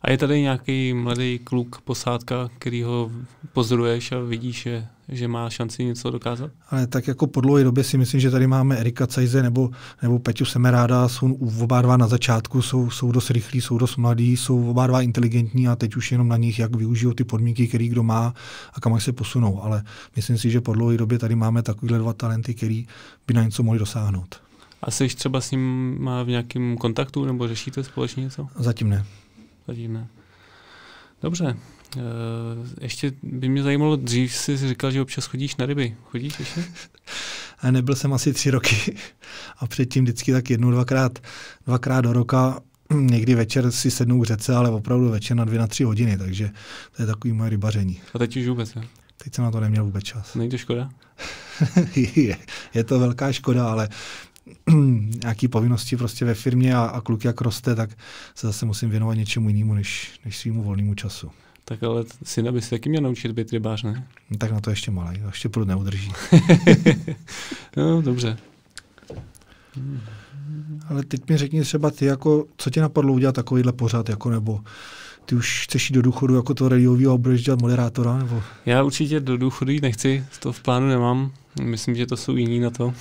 [SPEAKER 2] A je tady nějaký mladý kluk, posádka, který ho pozoruješ a vidíš, že, že má šanci něco dokázat?
[SPEAKER 1] Ale tak jako po dlouhé době si myslím, že tady máme Erika Cajze nebo, nebo Peťu Semeráda, jsou oba dva na začátku, jsou, jsou dost rychlí, jsou dost mladí, jsou oba dva inteligentní a teď už jenom na nich, jak využijou ty podmínky, který kdo má a kam se posunou. Ale myslím si, že po dlouhé době tady máme takovýhle dva talenty, který by na něco mohli dosáhnout.
[SPEAKER 2] A jsi třeba s ním má v nějakém kontaktu nebo řešíte společně něco? Zatím ne. Divné. Dobře. Eh, ještě by mě zajímalo, dřív jsi říkal, že občas chodíš na ryby. Chodíš ještě?
[SPEAKER 1] A nebyl jsem asi tři roky a předtím vždycky tak jednou, dvakrát, dvakrát do roka někdy večer si sednu k řece, ale opravdu večer na dvě, na tři hodiny, takže to je takový moje rybaření.
[SPEAKER 2] A teď už vůbec, ne?
[SPEAKER 1] Teď jsem na to neměl vůbec čas. Není to škoda? je, je to velká škoda, ale nějaký povinnosti prostě ve firmě a, a kluk jak roste, tak se zase musím věnovat něčemu jinému než, než svýmu volnému času.
[SPEAKER 2] Tak ale syna by se taky měl naučit být rybář, ne?
[SPEAKER 1] No, tak na to ještě malý, ještě prud neudrží. no, dobře. Hmm. Ale teď mi řekni třeba ty, jako, co tě napadlo udělat takovýhle pořád, jako nebo ty už chceš jít do důchodu jako to radiového a budeš dělat moderátora? Nebo?
[SPEAKER 2] Já určitě do důchodu jít nechci, to v plánu nemám. Myslím, že to jsou jiní na to.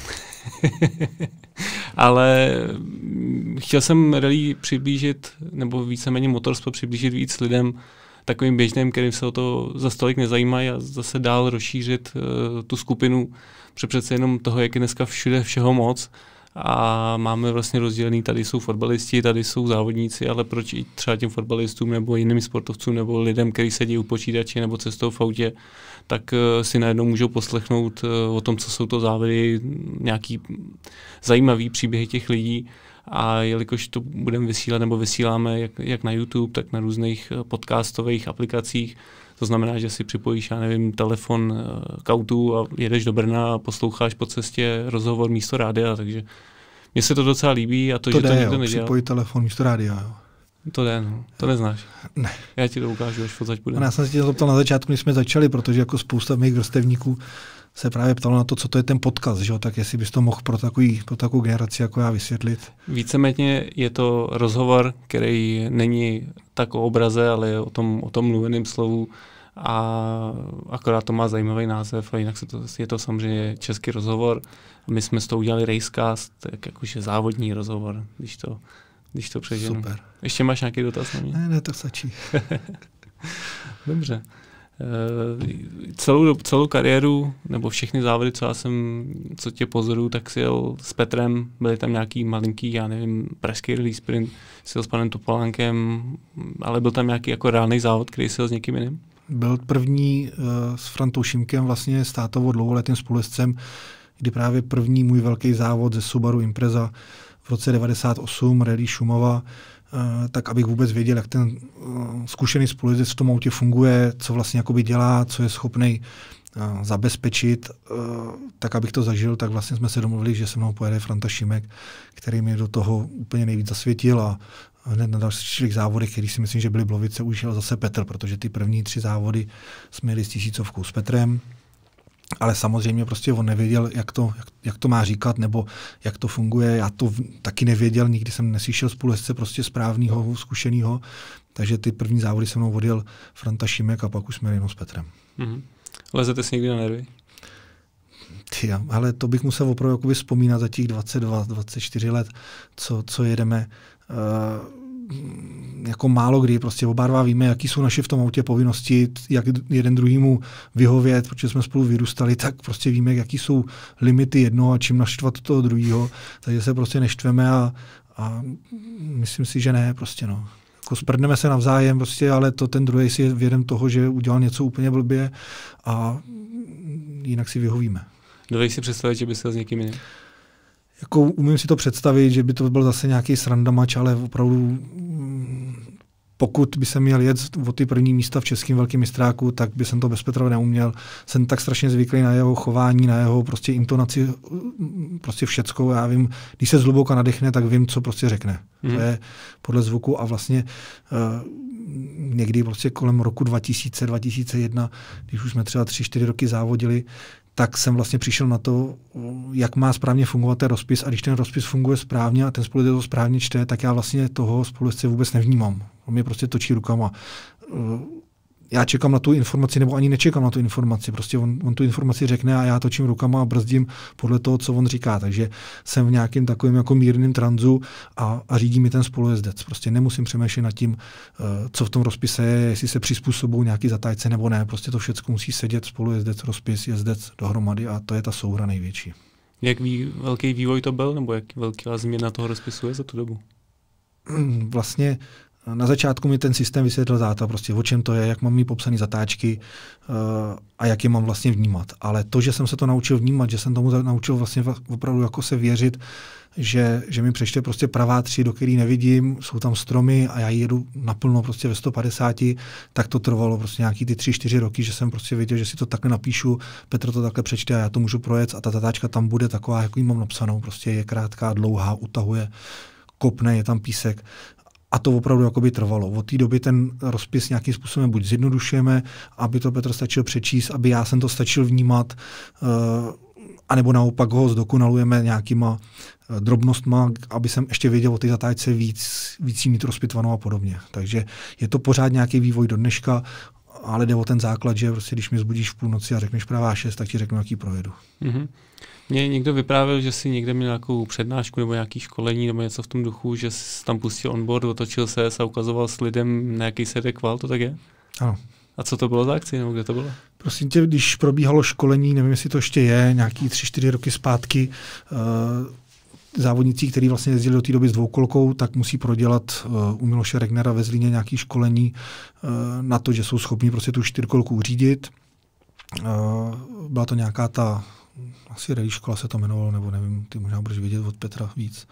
[SPEAKER 2] Ale mm, chtěl jsem rally přiblížit, nebo víceméně motorsport přiblížit víc lidem, takovým běžným, kterým se o to za stolik nezajímají a zase dál rozšířit uh, tu skupinu, protože přece jenom toho, jak je dneska všude všeho moc a máme vlastně rozdělený, tady jsou fotbalisti, tady jsou závodníci, ale proč i třeba těm fotbalistům nebo jiným sportovcům nebo lidem, kteří sedí u počítače nebo cestou v autě, tak eh, si najednou můžou poslechnout eh, o tom, co jsou to závěry nějaký zajímavý příběhy těch lidí. A jelikož to budeme vysílat nebo vysíláme jak, jak na YouTube, tak na různých eh, podcastových aplikacích, to znamená, že si připojíš, já nevím, telefon k autu a jedeš do Brna a posloucháš po cestě rozhovor místo rádia, takže mně se to docela líbí a to, to že jde, to nikdo nedělá. nedělal. Připojit telefon
[SPEAKER 1] místo rádia, jo.
[SPEAKER 2] To jde, no. To neznáš. Ne. Já ti to ukážu, až odsaď bude. Já jsem se tě to na
[SPEAKER 1] začátku, když jsme začali, protože jako spousta mých vrstevníků se právě ptalo na to, co to je ten podcast, že jo? tak jestli bys to mohl pro, takový, pro takovou generaci jako já vysvětlit.
[SPEAKER 2] Víceméně je to rozhovor, který není tak o obraze, ale je o tom, o tom mluveném slovu a akorát to má zajímavý název a jinak se to, je to samozřejmě český rozhovor. My jsme s to udělali racecast, tak jakože závodní rozhovor, když to když to přeženu. Super. Ještě máš nějaký dotaz na mě? Ne, ne, to stačí. Dobře. E, celou, celou kariéru, nebo všechny závody, co já jsem, co tě pozoruju, tak si jel s Petrem, byly tam nějaký malinký, já nevím, pražský release sprint, si jel s panem Topolánkem, ale byl tam nějaký jako reálný závod, který si jel s někým jiným?
[SPEAKER 1] Byl první uh, s Frantou Šimkem, vlastně státovo dlouholetým spolescem, kdy právě první můj velký závod ze Subaru Impreza v roce 98 Rally Šumava, eh, tak abych vůbec věděl, jak ten eh, zkušený spolujezdec v tom autě funguje, co vlastně jakoby dělá, co je schopný eh, zabezpečit, tak abych to zažil, tak vlastně jsme se domluvili, že se mnou pojede Franta Šimek, který mě do toho úplně nejvíc zasvětil a hned na dalších závodech, který si myslím, že byly Blovice, už jel zase Petr, protože ty první tři závody jsme jeli s tisícovkou s Petrem, ale samozřejmě prostě on nevěděl, jak to, jak, jak to má říkat, nebo jak to funguje. Já to taky nevěděl, nikdy jsem neslyšel z půlesce prostě správného, zkušeného. Takže ty první závody se mnou odjel Franta Šimek a pak už
[SPEAKER 2] jsme jenom s Petrem. Mm-hmm. Lezete si někdy na nervy? Ty, ale to
[SPEAKER 1] bych musel opravdu vzpomínat za těch 22, 24 let, co, co jedeme. Uh, Mm, jako málo kdy, prostě oba dva víme, jaký jsou naše v tom autě povinnosti, jak jeden druhýmu vyhovět, protože jsme spolu vyrůstali, tak prostě víme, jaký jsou limity jednoho a čím naštvat toho druhého, takže se prostě neštveme a, a myslím si, že ne, prostě no. Jako sprdneme se navzájem, prostě, ale to ten druhý si je vědem toho, že udělal něco úplně blbě a jinak si vyhovíme.
[SPEAKER 2] Dovej si představit, že by se s někým jiným?
[SPEAKER 1] jako umím si to představit, že by to byl zase nějaký srandamač, ale opravdu mm, pokud by se měl jet o ty první místa v českém velkém mistráku, tak by jsem to bez Petrova neuměl. Jsem tak strašně zvyklý na jeho chování, na jeho prostě intonaci, mm, prostě všeckou. Já vím, když se zhluboka nadechne, tak vím, co prostě řekne. Hmm. To je podle zvuku a vlastně uh, někdy prostě kolem roku 2000, 2001, když už jsme třeba 3-4 roky závodili, tak jsem vlastně přišel na to, jak má správně fungovat ten rozpis a když ten rozpis funguje správně a ten spolujezdec to správně čte, tak já vlastně toho spolujezdce vůbec nevnímám. On mě prostě točí rukama já čekám na tu informaci, nebo ani nečekám na tu informaci. Prostě on, on tu informaci řekne a já točím rukama a brzdím podle toho, co on říká. Takže jsem v nějakém takovém jako mírném tranzu a, a řídí mi ten spolujezdec. Prostě nemusím přemýšlet nad tím, eh, co v tom rozpise je, jestli se přizpůsobují nějaký zatájce nebo ne. Prostě to všechno musí sedět spolujezdec, rozpis, jezdec dohromady a to je ta souhra největší.
[SPEAKER 2] Jak vý, velký vývoj to byl, nebo jak velká změna toho rozpisu je za tu dobu?
[SPEAKER 1] Hmm, vlastně na začátku mi ten systém vysvětlil táta, prostě o čem to je, jak mám mít popsané zatáčky uh, a jak je mám vlastně vnímat. Ale to, že jsem se to naučil vnímat, že jsem tomu naučil vlastně opravdu jako se věřit, že, že mi přečte prostě pravá tři, do který nevidím, jsou tam stromy a já jedu naplno prostě ve 150, tak to trvalo prostě nějaký ty tři čtyři roky, že jsem prostě věděl, že si to takhle napíšu, Petr to takhle přečte a já to můžu projet a ta zatáčka tam bude taková, jakou mám napsanou, prostě je krátká, dlouhá, utahuje, kopne, je tam písek. A to opravdu jakoby trvalo. Od té doby ten rozpis nějakým způsobem buď zjednodušujeme, aby to Petr stačil přečíst, aby já jsem to stačil vnímat, uh, anebo naopak ho zdokonalujeme nějakýma eh, drobnostma, aby jsem ještě věděl o ty zatáčce víc, víc mít rozpitvanou a podobně. Takže je to pořád nějaký vývoj do dneška, ale jde o ten základ, že prostě, když mi zbudíš v půlnoci a řekneš pravá 6, tak ti řeknu, jaký projedu.
[SPEAKER 2] Mm-hmm. Mě někdo vyprávěl, že si někde měl nějakou přednášku nebo nějaké školení nebo něco v tom duchu, že jsi tam pustil onboard, otočil se a ukazoval s lidem, nějaký se kval, to tak je? Ano. A co to bylo za akci, nebo kde to bylo?
[SPEAKER 1] Prosím tě, když probíhalo školení, nevím, jestli to ještě je, nějaký tři, čtyři roky zpátky, uh, závodníci, kteří vlastně jezdili do té doby s dvoukolkou, tak musí prodělat uh, u Miloše Regnera ve Zlíně nějaké školení uh, na to, že jsou schopni prostě tu čtyřkolku řídit. Uh, byla to nějaká ta asi rally škola se to jmenovalo, nebo nevím, ty možná budeš vědět od Petra víc.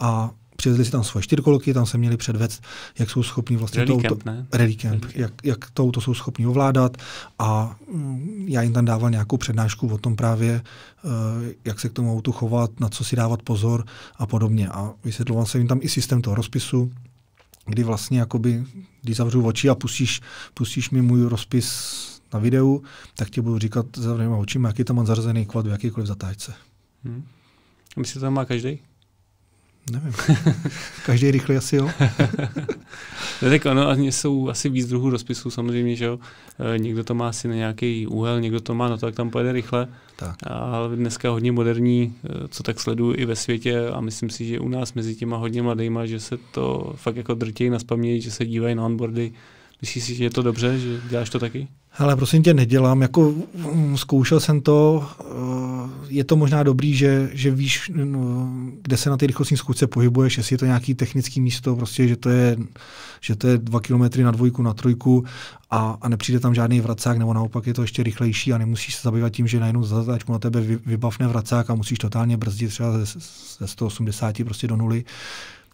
[SPEAKER 1] A přivezli si tam svoje čtyřkolky, tam se měli předvést, jak jsou schopni vlastně rally to ne? Rally camp, rally. jak, jak to jsou schopni ovládat a mm, já jim tam dával nějakou přednášku o tom právě, uh, jak se k tomu autu chovat, na co si dávat pozor a podobně. A vysvětloval jsem jim tam i systém toho rozpisu, kdy vlastně jakoby, když zavřu oči a pustíš, pustíš mi můj rozpis na videu, tak ti budu říkat zavřenýma očima, jaký tam mám zařazený kvad v jakýkoliv zatáčce.
[SPEAKER 2] Hmm. A myslíš, že tam má každý? Nevím.
[SPEAKER 1] Každý rychle asi jo.
[SPEAKER 2] no, tak ono, jsou asi víc druhů rozpisů samozřejmě, že jo. E, někdo to má asi na nějaký úhel, někdo to má na to, jak tam pojede rychle. Tak. Ale dneska hodně moderní, e, co tak sleduju i ve světě a myslím si, že u nás mezi těma hodně mladýma, že se to fakt jako drtějí na spaměť, že se dívají na onboardy. Myslíš si, že je to dobře, že děláš to taky?
[SPEAKER 1] Ale prosím tě, nedělám. Jako mm, zkoušel jsem to. Eh, je to možná dobrý, že, že víš, no, kde se na té rychlostní zkoušce pohybuješ, jestli je to nějaký technický místo, prostě, že to je, že to je dva kilometry na dvojku, na trojku a, a nepřijde tam žádný vracák, nebo naopak je to ještě rychlejší a nemusíš se zabývat tím, že najednou za zatáčku na tebe vybavne vracák a musíš totálně brzdit třeba ze, ze 180 prostě do nuly.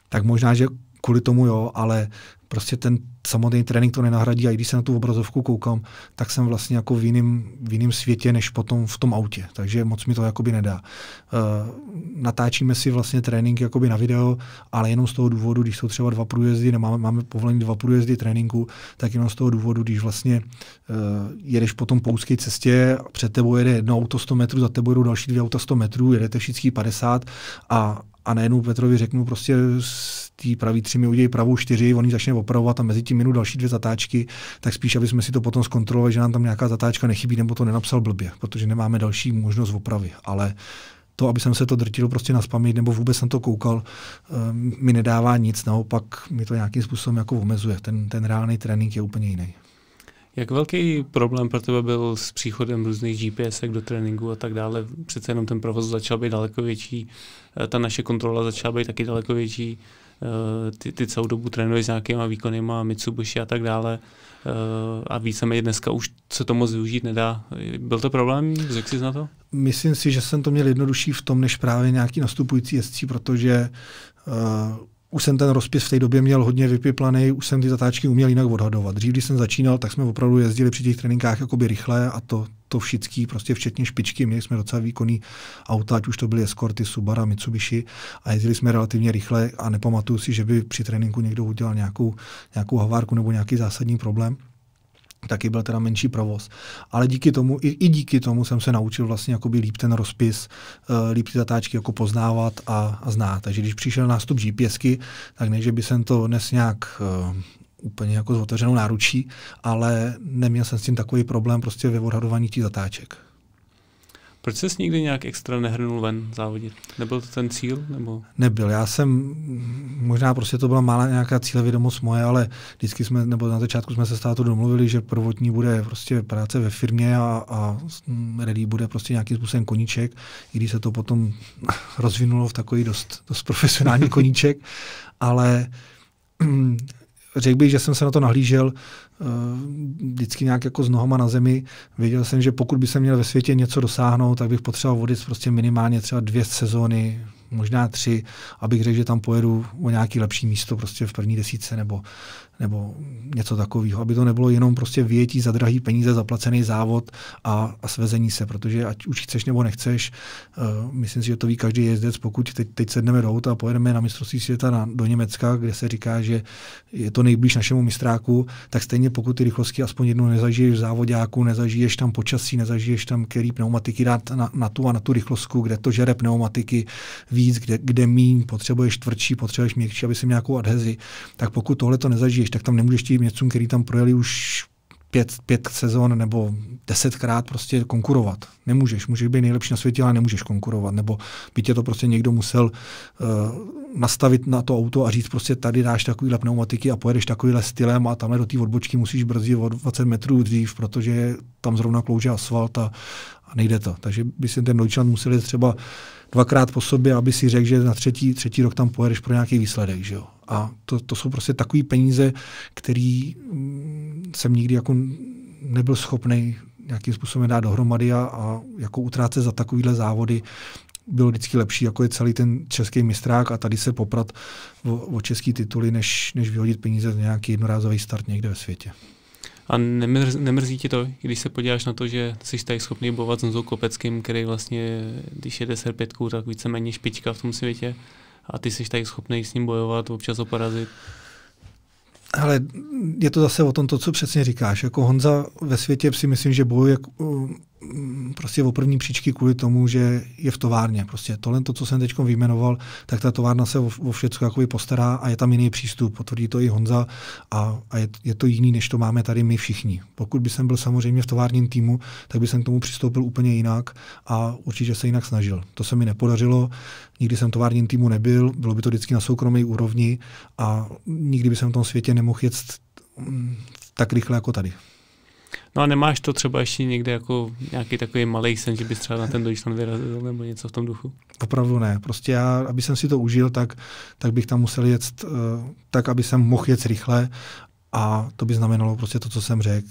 [SPEAKER 1] Tak možná, že kvůli tomu jo, ale prostě ten samotný trénink to nenahradí a i když se na tu obrazovku koukám, tak jsem vlastně jako v jiném, v světě než potom v tom autě, takže moc mi to jakoby nedá. Uh, natáčíme si vlastně trénink jakoby na video, ale jenom z toho důvodu, když jsou třeba dva průjezdy, nemáme máme povolení dva průjezdy tréninku, tak jenom z toho důvodu, když vlastně uh, jedeš po tom pouské cestě, před tebou jede jedno auto 100 metrů, za tebou jedou další dvě auta 100 metrů, jedete všichni 50 a a najednou Petrovi řeknu prostě z té pravý tři mi udějí pravou čtyři, on ji začne opravovat a mezi tím minut další dvě zatáčky, tak spíš, aby jsme si to potom zkontrolovali, že nám tam nějaká zatáčka nechybí nebo to nenapsal blbě, protože nemáme další možnost opravy. Ale to, aby jsem se to drtil prostě na spaměť nebo vůbec na to koukal, ehm, mi nedává nic, naopak mi to nějakým způsobem jako omezuje. Ten, ten reálný trénink je úplně jiný.
[SPEAKER 2] Jak velký problém pro tebe byl s příchodem různých gps do tréninku a tak dále? Přece jenom ten provoz začal být daleko větší, eh, ta naše kontrola začala být taky daleko větší. Eh, ty, ty celou dobu trénuješ s nějakýma výkonyma, Mitsubishi a tak dále. Eh, a víceméně dneska už se to moc využít nedá. Byl to problém? Řekl jsi na to?
[SPEAKER 1] Myslím si, že jsem to měl jednodušší v tom, než právě nějaký nastupující jezdci, protože uh, už jsem ten rozpis v té době měl hodně vypiplaný, už jsem ty zatáčky uměl jinak odhadovat. Dřív, když jsem začínal, tak jsme opravdu jezdili při těch tréninkách jakoby rychle a to, to všický, prostě včetně špičky, měli jsme docela výkonný auta, ať už to byly eskorty, Subara, Mitsubishi a jezdili jsme relativně rychle a nepamatuju si, že by při tréninku někdo udělal nějakou, nějakou havárku nebo nějaký zásadní problém taky byl teda menší provoz. Ale díky tomu, i, i díky tomu jsem se naučil vlastně jakoby líp ten rozpis, uh, líp ty zatáčky jako poznávat a, a znát. Takže když přišel nástup GPSky, tak ne, že by jsem to dnes nějak uh, úplně jako s otevřenou náručí, ale neměl jsem s tím takový problém prostě ve odhadování těch zatáček.
[SPEAKER 2] Proč jsi nikdy nějak extra nehrnul ven závodit? Nebyl to ten cíl? Nebo?
[SPEAKER 1] Nebyl. Já jsem, možná prostě to byla malá nějaká cílevědomost moje, ale vždycky jsme, nebo na začátku jsme se státu domluvili, že prvotní bude prostě práce ve firmě a, a ready bude prostě nějakým způsobem koníček, i když se to potom rozvinulo v takový dost, dost profesionální koníček, ale řekl bych, že jsem se na to nahlížel Eh, vždycky nějak jako s nohama na zemi. Věděl jsem, že pokud by se měl ve světě něco dosáhnout, tak bych potřeboval vodit prostě minimálně třeba dvě sezóny, možná tři, abych řekl, že tam pojedu o nějaký lepší místo prostě v první desíce nebo nebo něco takového, aby to nebylo jenom prostě větí za drahý peníze, zaplacený závod a, a svezení se, protože ať už chceš nebo nechceš, uh, myslím si, že to ví každý jezdec, pokud teď, teď sedneme do auta a pojedeme na mistrovství světa na, do Německa, kde se říká, že je to nejblíž našemu mistráku, tak stejně pokud ty rychlosti aspoň jednou nezažiješ v závodáku, nezažiješ tam počasí, nezažiješ tam, který pneumatiky dát na, na tu a na tu rychlostku, kde to žere pneumatiky víc, kde, kde mín, potřebuješ tvrdší, potřebuješ měkčí, aby si nějakou adhezi, tak pokud tohle to nezažiješ, soutěž, tak tam nemůžeš tím měcům, který tam projeli už pět, pět sezon nebo desetkrát prostě konkurovat. Nemůžeš, můžeš být nejlepší na světě, ale nemůžeš konkurovat. Nebo by tě to prostě někdo musel uh, nastavit na to auto a říct prostě tady dáš takovýhle pneumatiky a pojedeš takovýhle stylem a tamhle do té odbočky musíš brzdit o 20 metrů dřív, protože tam zrovna klouže asfalt a, a nejde to. Takže by si ten Deutschland musel třeba dvakrát po sobě, aby si řekl, že na třetí, třetí rok tam pojedeš pro nějaký výsledek. Že jo? A to, to jsou prostě takové peníze, který mm, jsem nikdy jako nebyl schopný nějakým způsobem dát dohromady a, a jako utrácet za takovéhle závody bylo vždycky lepší, jako je celý ten český mistrák a tady se poprat o, o český tituly, než, než vyhodit peníze z nějaký jednorázový start někde ve světě.
[SPEAKER 2] A nemrz, nemrzí ti to, když se podíváš na to, že jsi tady schopný bojovat s Honzou Kopeckým, který vlastně, když jede 10 tak víceméně špička v tom světě, a ty jsi tady schopný s ním bojovat, občas ho porazit?
[SPEAKER 1] Ale je to zase o tom, to, co přesně říkáš. Jako Honza ve světě si myslím, že bojuje eh, Mm, prostě o první příčky kvůli tomu, že je v továrně. Prostě tohle, to, co jsem teď vyjmenoval, tak ta továrna se o, o všechno jakoby postará a je tam jiný přístup. Potvrdí to i Honza a, a je, je, to jiný, než to máme tady my všichni. Pokud by jsem byl samozřejmě v továrním týmu, tak by jsem k tomu přistoupil úplně jinak a určitě se jinak snažil. To se mi nepodařilo, nikdy jsem v továrním týmu nebyl, bylo by to vždycky na soukromé úrovni a nikdy by jsem v tom světě nemohl jet mm, tak rychle jako tady.
[SPEAKER 2] No a nemáš to třeba ještě někde jako nějaký takový malý sen, že bys třeba na ten Deutschland vyrazil nebo něco v tom duchu?
[SPEAKER 1] Opravdu ne. Prostě já, aby jsem si to užil, tak, tak bych tam musel jet uh, tak, aby jsem mohl jet rychle a to by znamenalo prostě to, co jsem řekl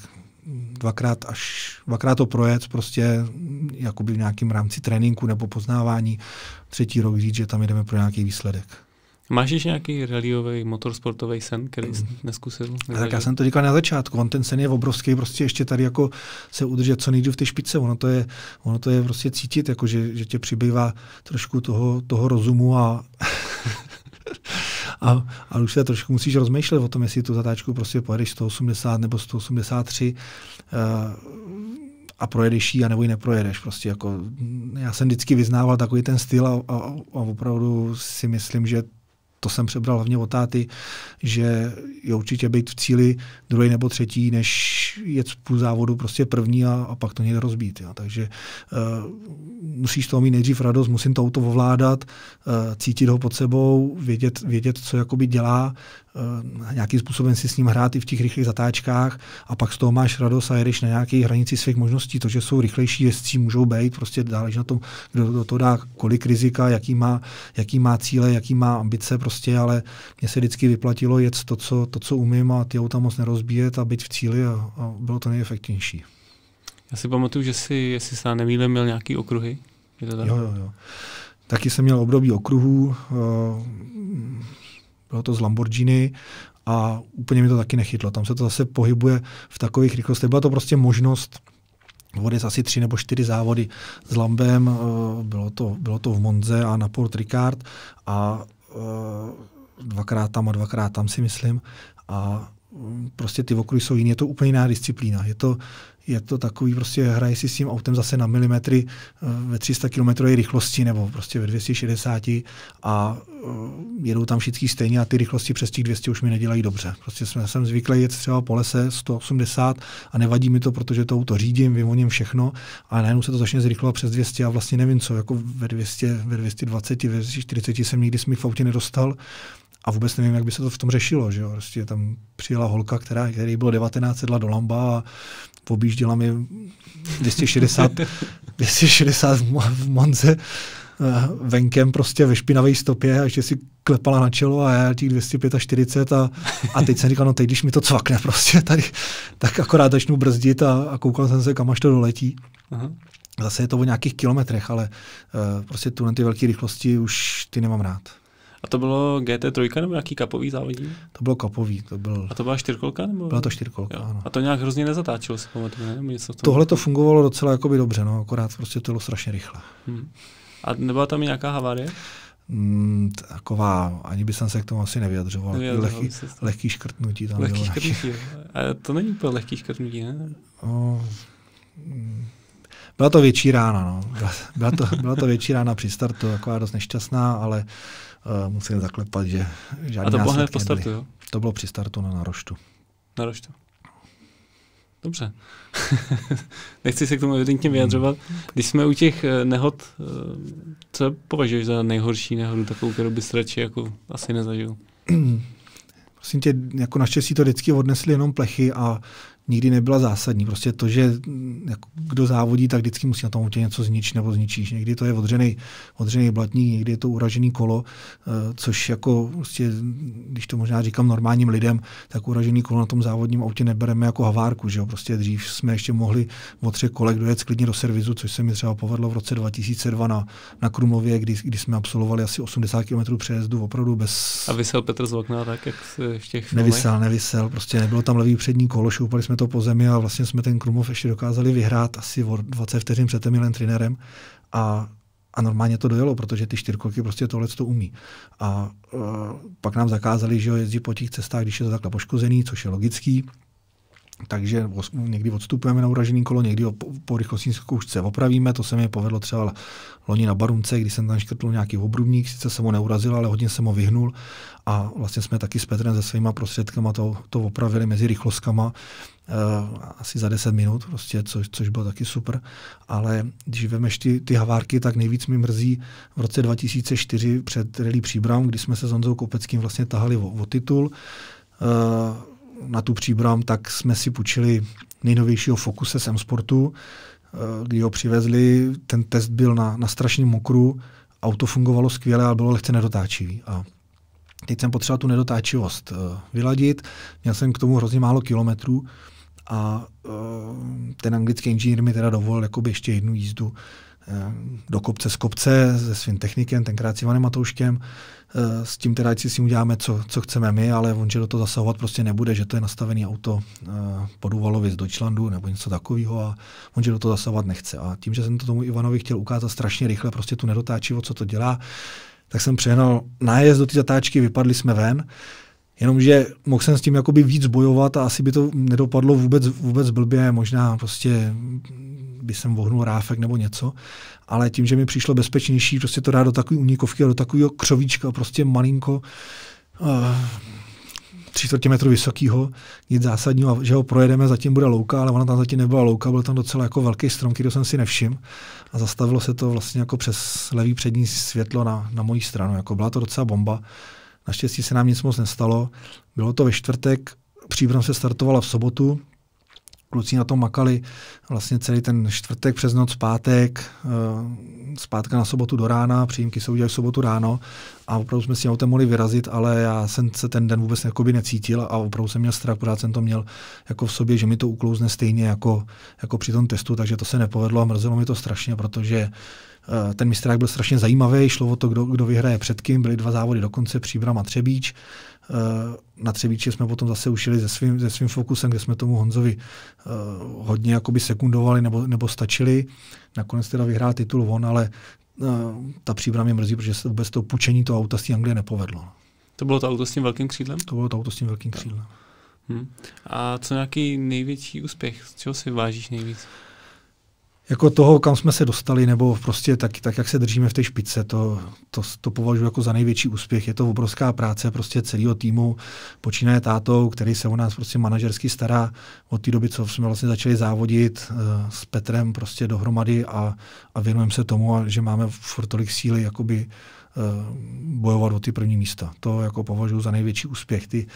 [SPEAKER 1] dvakrát až dvakrát to projet prostě mm, jakoby v nějakém rámci tréninku nebo poznávání. Třetí rok říct, že tam jdeme pro nějaký výsledek.
[SPEAKER 2] Máš již nějaký rallyový motorsportový sen, který jsi mhm. neskusil? Nezažil? Tak já jsem to
[SPEAKER 1] říkal na začátku, on ten sen je obrovský, prostě ještě tady jako se udržet co nejdřív v té špice, ono to je, ono to je prostě cítit, jako že, že tě přibývá trošku toho, toho rozumu a a, a už se trošku musíš rozmýšlet o tom, jestli tu zatáčku prostě pojedeš 180 nebo 183 uh, eh, a projedeš ji, anebo ji neprojedeš. Prostě jako, já jsem vždycky vyznával takový ten styl a, a, a opravdu si myslím, že to jsem přebral hlavně od táty, že je určitě být v cíli druhý nebo třetí, než jet půl závodu prostě první a, a pak to někde rozbít. Jo. Takže uh, musíš toho mít nejdřív radost, musím to auto ovládat, uh, cítit ho pod sebou, vědět, vědět co jakoby dělá, Eh, nějakým způsobem si s ním hrát i v těch rychlých zatáčkách a pak z toho máš radost a jedeš na nějaké hranici svých možností. To, že jsou rychlejší jezdci, můžou být, prostě záleží na tom, kdo do toho dá kolik rizika, jaký má, jaký má cíle, jaký má ambice, prostě, ale mně se vždycky vyplatilo jet to, co, to, co umím a ty auta moc nerozbíjet a být v cíli a, a bylo to nejefektivnější.
[SPEAKER 2] Já si pamatuju, že si, jestli se nemýlím, měl nějaký okruhy. Je to tak? Jo, jo, jo.
[SPEAKER 1] Taky jsem měl období okruhů. Uh, bylo to z Lamborghini a úplně mi to taky nechytlo. Tam se to zase pohybuje v takových rychlostech. Byla to prostě možnost vodit asi tři nebo čtyři závody s Lambem, eh, bylo to, bylo to v Monze a na Port Ricard a eh, dvakrát tam a dvakrát tam si myslím a prostě ty okruhy jsou jiné, je to úplně jiná disciplína. Je to, je to takový, prostě hraje si s tím autem zase na milimetry eh, ve 300 km rychlosti nebo prostě ve 260 a eh, jedou tam všichni stejně a ty rychlosti přes těch 200 už mi nedělají dobře. Prostě jsme, jsem zvyklý jet třeba po lese 180 a nevadí mi to, protože to auto řídím, vyvoním všechno a najednou se to začne zrychlovat přes 200 a vlastně nevím co, jako ve 200, ve 220, ve 240 jsem nikdy smích v autě nedostal a vůbec nevím, jak by se to v tom řešilo. Že jo? Prostě tam přijela holka, která, který bylo 19, sedla do lamba a objížděla mi 260, 260 v Monze eh, venkem prostě ve špinavé stopě a ještě si klepala na čelo a já těch 245 a, a teď jsem říkal, no teď, když mi to cvakne prostě tady, tak akorát začnu brzdit a, a koukal jsem se, kam až to doletí. Aha. Zase je to o nějakých kilometrech, ale uh, prostě tu na ty velké rychlosti už ty nemám rád.
[SPEAKER 2] A to bylo GT3 nebo nějaký kapový závodní? To bylo kapový, to byl. A to byla čtyřkolka? Nebo... Byla to čtyřkolka, ano. A to nějak hrozně nezatáčelo, si pamatuju, ne? Něco Tohle to
[SPEAKER 1] fungovalo docela jakoby dobře, no, akorát prostě to bylo strašně rychle.
[SPEAKER 2] Hmm. A nebyla tam nějaká havárie?
[SPEAKER 1] Mm, taková, ani by jsem se k tomu asi nevyjadřoval. Lehký, lehký, lehký škrtnutí tam Lehký škrtnutí.
[SPEAKER 2] A to není úplně lehký škrtnutí, ne? No, hmm.
[SPEAKER 1] byla to větší rána, no. Byla, byla, to, byla to větší rána při startu, taková dost nešťastná, ale uh, eh, musím zaklepat, že žádný A to bylo po startu, jo? To bylo při startu na Naroštu.
[SPEAKER 2] Naroštu. Dobře. Nechci se k tomu evidentně hmm. vyjadřovat. Když jsme u těch eh, nehod, eh, co považuješ za nejhorší nehodu, takovou, kterou bys radši jako asi nezažil?
[SPEAKER 1] Prosím tě, jako naštěstí to vždycky odnesli jenom plechy a nikdy nebyla zásadní. Prostě to, že mm, jako, kdo závodí, tak vždycky musí na tom autě něco zničit nebo zničíš. Někdy to je odřený, odřený blatník, někdy je to uražený kolo, eh, což jako prostě, když to možná říkám normálním lidem, tak uražený kolo na tom závodním autě nebereme jako havárku. Že jo? Prostě dřív jsme ještě mohli o tři kolek dojet klidně do servisu, což se mi třeba povedlo v roce 2002 na, na Krumlově, kdy, kdy jsme absolvovali asi 80 km přejezdu opravdu bez...
[SPEAKER 2] A vysel Petr z okna tak, jak se v těch filmech? Nevysel,
[SPEAKER 1] nevysel, prostě nebylo tam levý přední kolo, šoupali jsme jsme to po zemi a vlastně jsme ten krumov ještě dokázali vyhrát asi o 20 vteřin před Emilem Trinerem a, a normálně to dojelo, protože ty čtyřkolky prostě tohle to umí. A, a e, pak nám zakázali, že jezdí po těch cestách, když je to takhle poškozený, což je logický, takže někdy odstupujeme na uražený kolo, někdy po, rychlostní zkoušce opravíme. To se mi povedlo třeba loni na Barunce, kdy jsem tam škrtl nějaký obrubník, sice jsem ho neurazil, ale hodně jsem ho vyhnul. A vlastně jsme taky s Petrem se svýma prostředkama to, to opravili mezi rychlostkama. Eh, asi za 10 minut, prostě, což, což bylo taky super. Ale když vemeš ty, ty havárky, tak nejvíc mi mrzí v roce 2004 před Rally Příbram, kdy jsme se s Honzou Kopeckým vlastně tahali o, o titul. Eh, na tu Příbram tak jsme si půjčili nejnovějšího fokuse sem sportu eh, kdy ho přivezli, ten test byl na, na strašně mokru, auto fungovalo skvěle, ale bylo lehce nedotáčivý. A Teď jsem potřeboval tu nedotáčivost eh, vyladit, měl jsem k tomu hrozně málo kilometrů a eh, ten anglický inženýr mi teda dovolil jakoby ještě jednu jízdu eh, do kopce z kopce se svým technikem, tenkrát s Ivanem Matouškem, s tím teda, ať si s ním uděláme, co, co chceme my, ale on, že do toho zasahovat prostě nebude, že to je nastavený auto pod Uvalovi z Deutschlandu nebo něco takového a on, že do toho zasahovat nechce. A tím, že jsem to tomu Ivanovi chtěl ukázat strašně rychle, prostě tu nedotáčivo, co to dělá, tak jsem přehnal nájezd do té zatáčky, vypadli jsme ven, jenomže mohl jsem s tím jakoby víc bojovat a asi by to nedopadlo vůbec, vůbec blbě, možná prostě by jsem vohnul ráfek nebo něco, ale tím, že mi přišlo bezpečnější, prostě to dá do takové unikovky a do takového křovíčka, prostě malinko, uh, tři čtvrtě metru vysokého, nic zásadního, že ho projedeme, zatím bude louka, ale ona tam zatím nebyla louka, byl tam docela jako velký strom, který jsem si nevšiml a zastavilo se to vlastně jako přes levý přední světlo na, na moji stranu, jako byla to docela bomba. Naštěstí se nám nic moc nestalo, bylo to ve čtvrtek, příbram se startovala v sobotu, kluci na to makali vlastně celý ten čtvrtek přes noc, pátek, eh, zpátka na sobotu do rána, příjemky se udělali v sobotu ráno a opravdu jsme si tím autem mohli vyrazit, ale já jsem se ten den vůbec jakoby necítil a opravdu jsem měl strach, pořád jsem to měl jako v sobě, že mi to uklouzne stejně jako, jako při tom testu, takže to se nepovedlo a mrzelo mi to strašně, protože eh, ten mistrák byl strašně zajímavý, šlo o to, kdo, kdo vyhraje před kým, byly dva závody dokonce, Příbram a Třebíč Eh, na Třebíči jsme potom zase ušili se svým, se svým fokusem, kde jsme tomu Honzovi eh, hodně jakoby sekundovali nebo, nebo stačili. Nakonec teda vyhrál titul on, ale eh, ta příbram mě mrzí, protože se vůbec to půjčení toho auta z té Anglie nepovedlo.
[SPEAKER 2] To bylo to auto s tím velkým křídlem? To bylo to auto s tím velkým křídlem. Hmm. A co nějaký největší úspěch? Z čeho si vážíš nejvíc? Uh,
[SPEAKER 1] jako toho, kam jsme se dostali, nebo prostě tak, tak jak se držíme v té špice, to, to, to považuji jako za největší úspěch. Je to obrovská práce prostě celého týmu, počínaje tátou, který se o nás prostě manažersky stará od té doby, co jsme vlastně začali závodit uh, s Petrem prostě dohromady a, a věnujeme se tomu, a že máme furt tolik síly, jakoby eh, bojovat o ty první místa. To jako považuji za největší úspěch. Ty,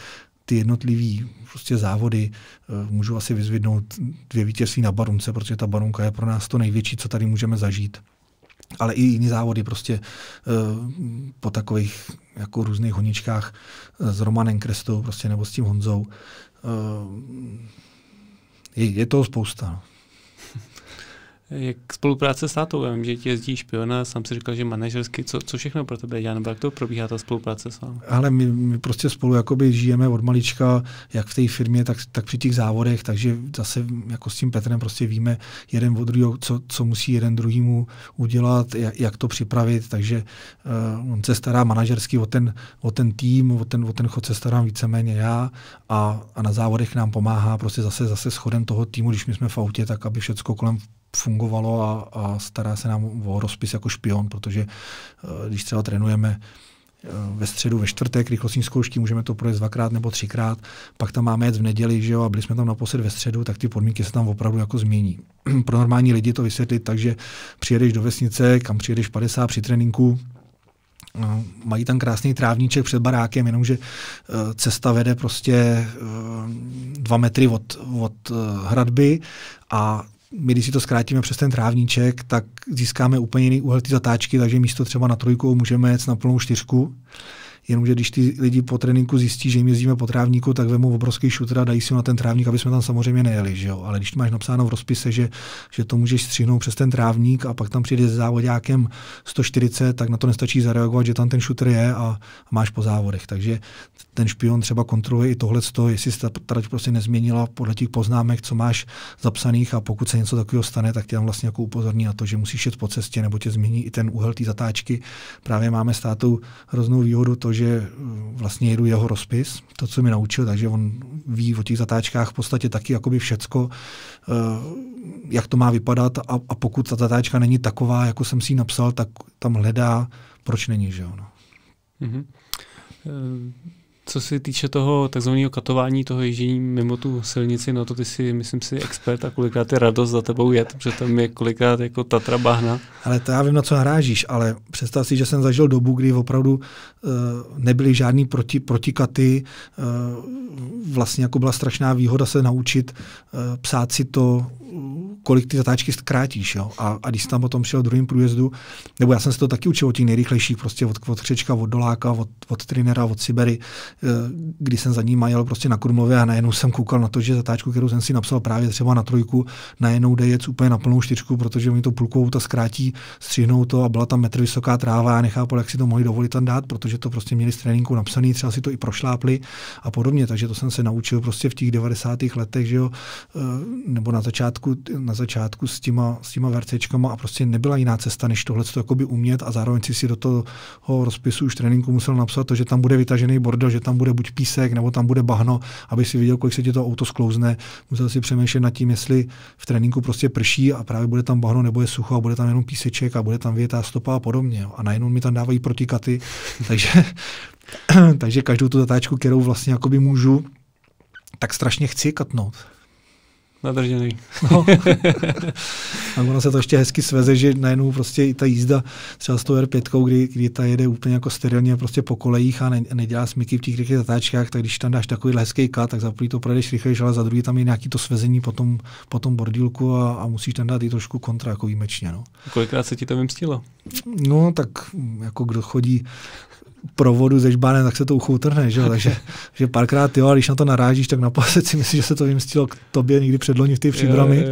[SPEAKER 1] ty jednotlivý prostě závody. Eh, můžu asi vyzvednout dvě vítězství na barunce, protože ta barunka je pro nás to největší, co tady můžeme zažít. Ale i jiné závody prostě eh, po takových jako různých honičkách eh, s Romanem Krestou prostě nebo s tím Honzou. Je, je toho spousta. No.
[SPEAKER 2] Jak spolupráce s tátou? Já vím, že ti jezdí špiona, sám si říkal, že manažersky, co, co všechno pro tebe dělá, nebo jak to probíhá ta spolupráce s vámi?
[SPEAKER 1] Ale my, my prostě spolu jakoby žijeme od malička, jak v té firmě, tak, tak při těch závodech, takže zase jako s tím Petrem prostě víme jeden od druhého, co, co musí jeden druhýmu udělat, jak, jak to připravit, takže uh, on se stará manažersky o ten, o ten tým, o ten, o ten chod se starám víceméně já a, a na závodech nám pomáhá prostě zase zase schodem toho týmu, když my jsme v autě, tak aby všechno kolem fungovalo a, a stará se nám o rozpis jako špion, protože eh, když třeba trénujeme eh, ve středu, ve čtvrtek rychlostní zkoušky, můžeme to projet dvakrát nebo třikrát, pak tam máme jet v neděli, že jo, a byli jsme tam naposled ve středu, tak ty podmínky se tam opravdu jako změní. Pro normální lidi to vysvětlit tak, že přijedeš do vesnice, kam přijedeš 50 při tréninku, eh, mají tam krásný trávníček před barákem, jenomže cesta vede prostě dva metry od, od hradby a my když si to zkrátíme přes ten trávníček, tak získáme úplně jiný úhel ty zatáčky, takže místo třeba na trojku můžeme jet na plnou čtyřku. Jenomže když ty lidi po tréninku zjistí, že jim jezdíme po trávníku, tak vemu obrovský šutr a dají si ho na ten trávník, aby jsme tam samozřejmě nejeli. Že jo? Ale když máš napsáno v rozpise, že, že to můžeš střihnout přes ten trávník a pak tam přijde s závodákem 140, tak na to nestačí zareagovat, že tam ten šutr je a máš po závodech. Takže ten špion třeba kontroluje i tohle, jestli se ta trať prostě nezměnila podle těch poznámek, co máš zapsaných a pokud se něco takového stane, tak tě tam vlastně jako upozorní na to, že musíš jet po cestě nebo tě změní i ten úhel té zatáčky. Právě máme státu hroznou výhodu to, protože vlastně jedu jeho rozpis, to, co mi naučil, takže on ví o těch zatáčkách v podstatě taky jakoby všecko, eh, jak to má vypadat a, a pokud ta zatáčka není taková, jako jsem si ji napsal, tak tam hledá, proč není, že ono.
[SPEAKER 2] Mm-hmm. Eh, co se týče toho takzvaného katování, toho ježdění mimo tu silnici, no to ty si, myslím si, expert a kolikrát je radost za tebou jet, protože tam je kolikrát jako Tatra bahna.
[SPEAKER 1] Ale to já vím, na co hrážíš, ale představ si, že jsem zažil dobu, kdy opravdu uh, nebyly žádný proti, protikaty, uh, vlastně jako byla strašná výhoda se naučit uh, psát si to kolik ty zatáčky zkrátíš. Jo? A, a když jsem tam potom šel druhým průjezdu, nebo já jsem se to taky učil od těch nejrychlejších, prostě od, od Křečka, od Doláka, od, od Trinera, od Sibery, eh, kdy jsem za ním jel prostě na Kurmlově a najednou jsem koukal na to, že zatáčku, kterou jsem si napsal právě třeba na trojku, najednou jde jet úplně na plnou čtyřku, protože mi to půlkou ta zkrátí, střihnou to a byla tam metr vysoká tráva a nechápu, jak si to mohli dovolit tam dát, protože to prostě měli z tréninku napsaný, třeba si to i prošlápli a podobně. Takže to jsem se naučil prostě v těch 90. letech, že jo, eh, nebo na začátku, na začátku s těma, s těma vercečkama a prostě nebyla jiná cesta, než tohle to jakoby umět a zároveň si si do toho rozpisu už tréninku musel napsat to, že tam bude vytažený bordel, že tam bude buď písek nebo tam bude bahno, aby si viděl, kolik se ti to auto sklouzne. Musel si přemýšlet nad tím, jestli v tréninku prostě prší a právě bude tam bahno nebo je sucho a bude tam jenom píseček a bude tam větá stopa a podobně. A najednou mi tam dávají protikaty, takže, takže každou tu zatáčku, kterou vlastně jakoby můžu, tak strašně chci katnout
[SPEAKER 2] nadržený. No.
[SPEAKER 1] a ono se to ještě hezky sveze, že najednou prostě i ta jízda třeba s tou R5, kdy, kdy ta jede úplně jako sterilně prostě po kolejích a ne, nedělá smyky v těch rychlých zatáčkách, tak když tam dáš takový hezký kat, tak za prvý to projedeš rychlejší, ale za druhý tam je nějaký to svezení po tom, po tom bordílku a, a, musíš tam dát i trošku kontra, jako výjimečně. No.
[SPEAKER 2] Kolikrát se ti to vymstilo?
[SPEAKER 1] No, tak jako kdo chodí provodu ze žbánem, tak se to uchoutrne, že Takže že párkrát jo, a když na to narážíš, tak na posed si myslíš, že se to vymstilo k tobě někdy předloni v té příbrami.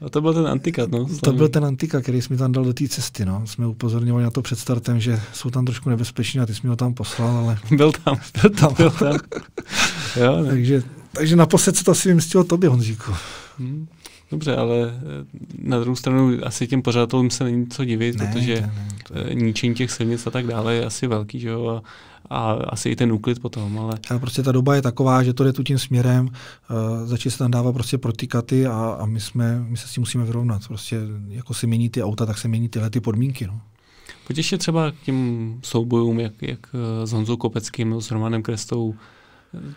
[SPEAKER 2] A to byl ten antikat, no? To byl ten
[SPEAKER 1] antika, který jsi mi tam dal do té cesty, no. Jsme upozorňovali na to před startem, že jsou tam trošku nebezpeční a ty jsi mi ho tam poslal, ale...
[SPEAKER 2] byl tam. Byl tam. Byl tam. jo, ne.
[SPEAKER 1] takže, takže naposled se to asi vymstilo tobě, Honzíku.
[SPEAKER 2] Hmm. Dobře, ale eh, na druhou stranu asi těm pořadatelům se není co divit, ne, protože ne, ne, to... Eh, ničení těch silnic a tak dále je asi velký, že jo, a, a asi i ten úklid potom, ale...
[SPEAKER 1] ale... prostě ta doba je taková, že to jde tu tím směrem, uh, začít se tam dávat prostě protikaty a, a my, jsme, my se s tím musíme vyrovnat. Prostě jako se mění ty auta, tak se mění tyhle ty podmínky, no.
[SPEAKER 2] Potěš třeba k těm soubojům, jak, jak s Honzou Kopeckým s Romanem Krestou,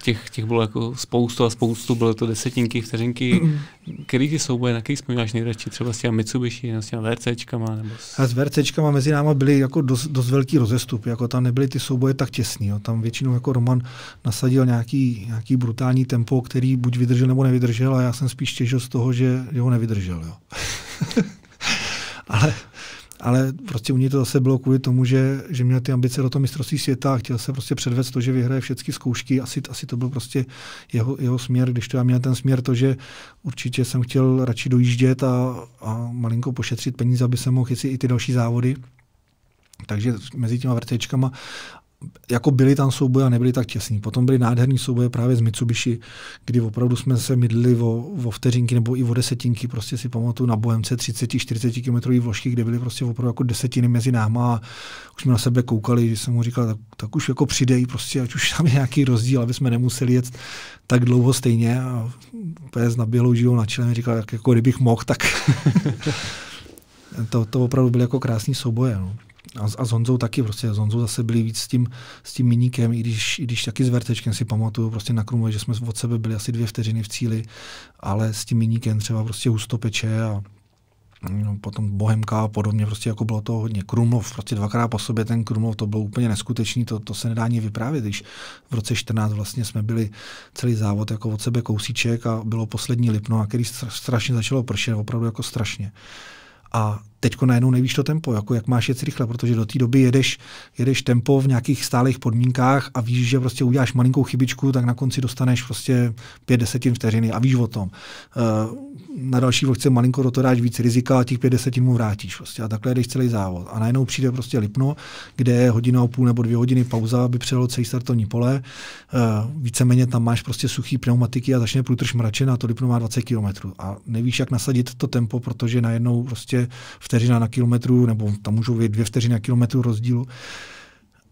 [SPEAKER 2] Těch, těch bylo jako spoustu a spoustu, bylo to desetinky, vteřinky. Který ty souboje, na který vzpomínáš nejradši? Třeba s těmi Mitsubishi, s těmi VRCčkama? Nebo
[SPEAKER 1] s... A s VRCčkama mezi náma byly jako dost, dost velký rozestup. Jako tam nebyly ty souboje tak těsný. Jo. Tam většinou jako Roman nasadil nějaký, nějaký brutální tempo, který buď vydržel nebo nevydržel a já jsem spíš těžil z toho, že ho nevydržel. Jo. ale ale prostě u něj to zase bylo kvůli tomu, že, že měl ty ambice do toho mistrovství světa a chtěl se prostě předvést to, že vyhraje všechny zkoušky. Asi, asi to byl prostě jeho, jeho směr, když to já měl ten směr, to, že určitě jsem chtěl radši dojíždět a, a malinko pošetřit peníze, aby se mohl chytit i ty další závody takže mezi těma vrtečkama jako byly tam souboje a nebyly tak těsný. Potom byly nádherný souboje právě z Mitsubishi, kdy opravdu jsme se mydlili o, o vteřinky nebo i o desetinky, prostě si pamatuju na Bohemce 30-40 km vložky, kde byly prostě opravdu jako desetiny mezi náma a už jsme na sebe koukali, že jsem mu říkal, tak, tak už jako přidej prostě, ať už tam je nějaký rozdíl, aby jsme nemuseli jet tak dlouho stejně a PS na bělou živou na čele mi říkal, jak jako kdybych mohl, tak to, to opravdu byly jako krásný souboje. No. A, a s Honzou taky prostě, s Honzou zase byli víc s tím, s tím miníkem, i když, i když taky s Vertečkem si pamatuju prostě na Krumlově, že jsme od sebe byli asi dvě vteřiny v cíli, ale s tím miníkem třeba prostě hustopeče a no, potom Bohemka a podobně, prostě jako bylo to hodně. Krumlov, prostě dvakrát po sobě ten Krumlov, to bylo úplně neskutečný, to, to se nedá ani vyprávět, když v roce 14 vlastně jsme byli celý závod jako od sebe kousíček a bylo poslední lipno, a který strašně začalo pršet, opravdu jako strašně. A teď najednou nevíš to tempo, jako jak máš jet rychle, protože do té doby jedeš, jedeš tempo v nějakých stálých podmínkách a víš, že prostě uděláš malinkou chybičku, tak na konci dostaneš prostě pět desetin vteřiny a víš o tom. Eh, na další vlhce malinko do toho dáš víc rizika a těch pět desetin mu vrátíš prostě a takhle jedeš celý závod. A najednou přijde prostě Lipno, kde je hodina a půl nebo dvě hodiny pauza, aby přelo celý startovní pole. Eh, víceméně tam máš prostě suchý pneumatiky a začne průtrž mračen a to Lipno má 20 km. A nevíš, jak nasadit to tempo, protože najednou prostě vteřina na kilometru, nebo tam můžou být dvě vteřiny na kilometru rozdílu.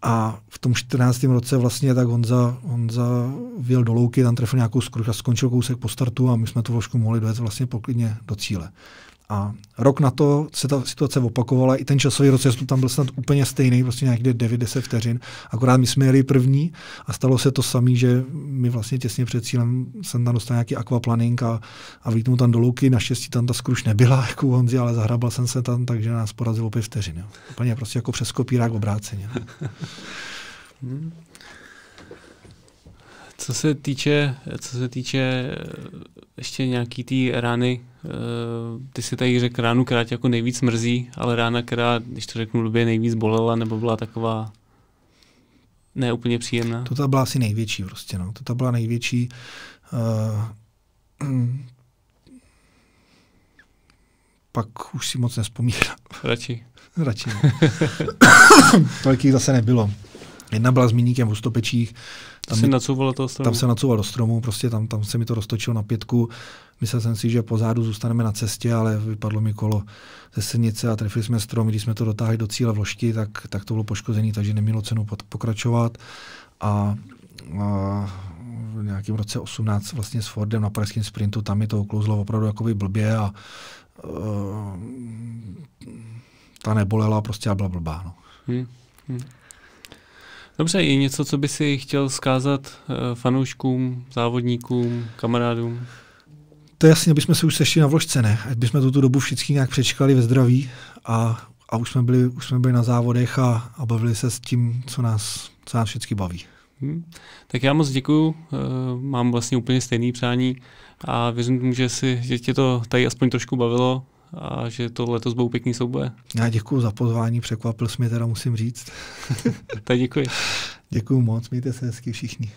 [SPEAKER 1] A v tom 14. roce vlastně tak Honza, Honza vyjel do louky, tam trefil nějakou skruč a skončil kousek po startu a my jsme tu vložku mohli dojet vlastně poklidně do cíle. A rok na to se ta situace opakovala, i ten časový rozjezd tam byl snad úplně stejný, prostě nějakých 9-10 vteřin, akorát my jsme jeli první a stalo se to samé, že my vlastně těsně před cílem jsem tam dostal nějaký aquaplaning a, a vlítnul tam do louky, naštěstí tam ta skruš nebyla jako Honzi, ale zahrabal jsem se tam, takže nás porazilo opět vteřin. Jo. Úplně prostě jako přes kopírák obráceně.
[SPEAKER 2] co se týče, co se týče eh, ještě nějaký té rány, Eh, ty si tady řekl ránu, která tě jako nejvíc mrzí, ale rána, která, když to řeknu době nejvíc bolela nebo byla taková neúplně úplně příjemná. To ta
[SPEAKER 1] byla asi největší prostě, no. To ta byla největší. Uh, pak už si moc nespomínám. Radši. Radši. No. Tolik zase nebylo. Jedna byla s míníkem v Ustopečích. Tam, mi, nacouvala toho stromu. tam se nacouval do stromu, prostě tam, tam se mi to roztočilo na pětku. Myslel jsem si, že zádu zůstaneme na cestě, ale vypadlo mi kolo ze silnice a trefili jsme strom. Když jsme to dotáhli do cíle v Lošti, tak, tak to bylo poškozený, takže nemělo cenu pod, pokračovat. A, a v nějakém roce 18 vlastně s Fordem na pražském sprintu, tam mi to uklouzlo opravdu jakoby blbě a a e, ta nebolela prostě a byla blbá. No.
[SPEAKER 2] Hmm. Hmm. Dobře, je něco, co by si chtěl zkázat eh, fanouškům, závodníkům, kamarádům?
[SPEAKER 1] To je jasně, abychom se už sešli na vložce, ne? Ať bychom tu dobu všichni nějak přečkali ve zdraví a, a už, jsme byli, už jsme byli na závodech a, a bavili se s tím, co nás, co nás všichni baví.
[SPEAKER 2] Hmm. Tak já moc děkuju, eh, mám vlastně úplně stejný přání a věřím tomu, že, si, že tě to tady aspoň trošku bavilo a že to letos budou pěkný souboje.
[SPEAKER 1] Já děkuji za pozvání, překvapil jsi mě teda, musím říct. tak děkuji. Děkuji moc, mějte se hezky všichni.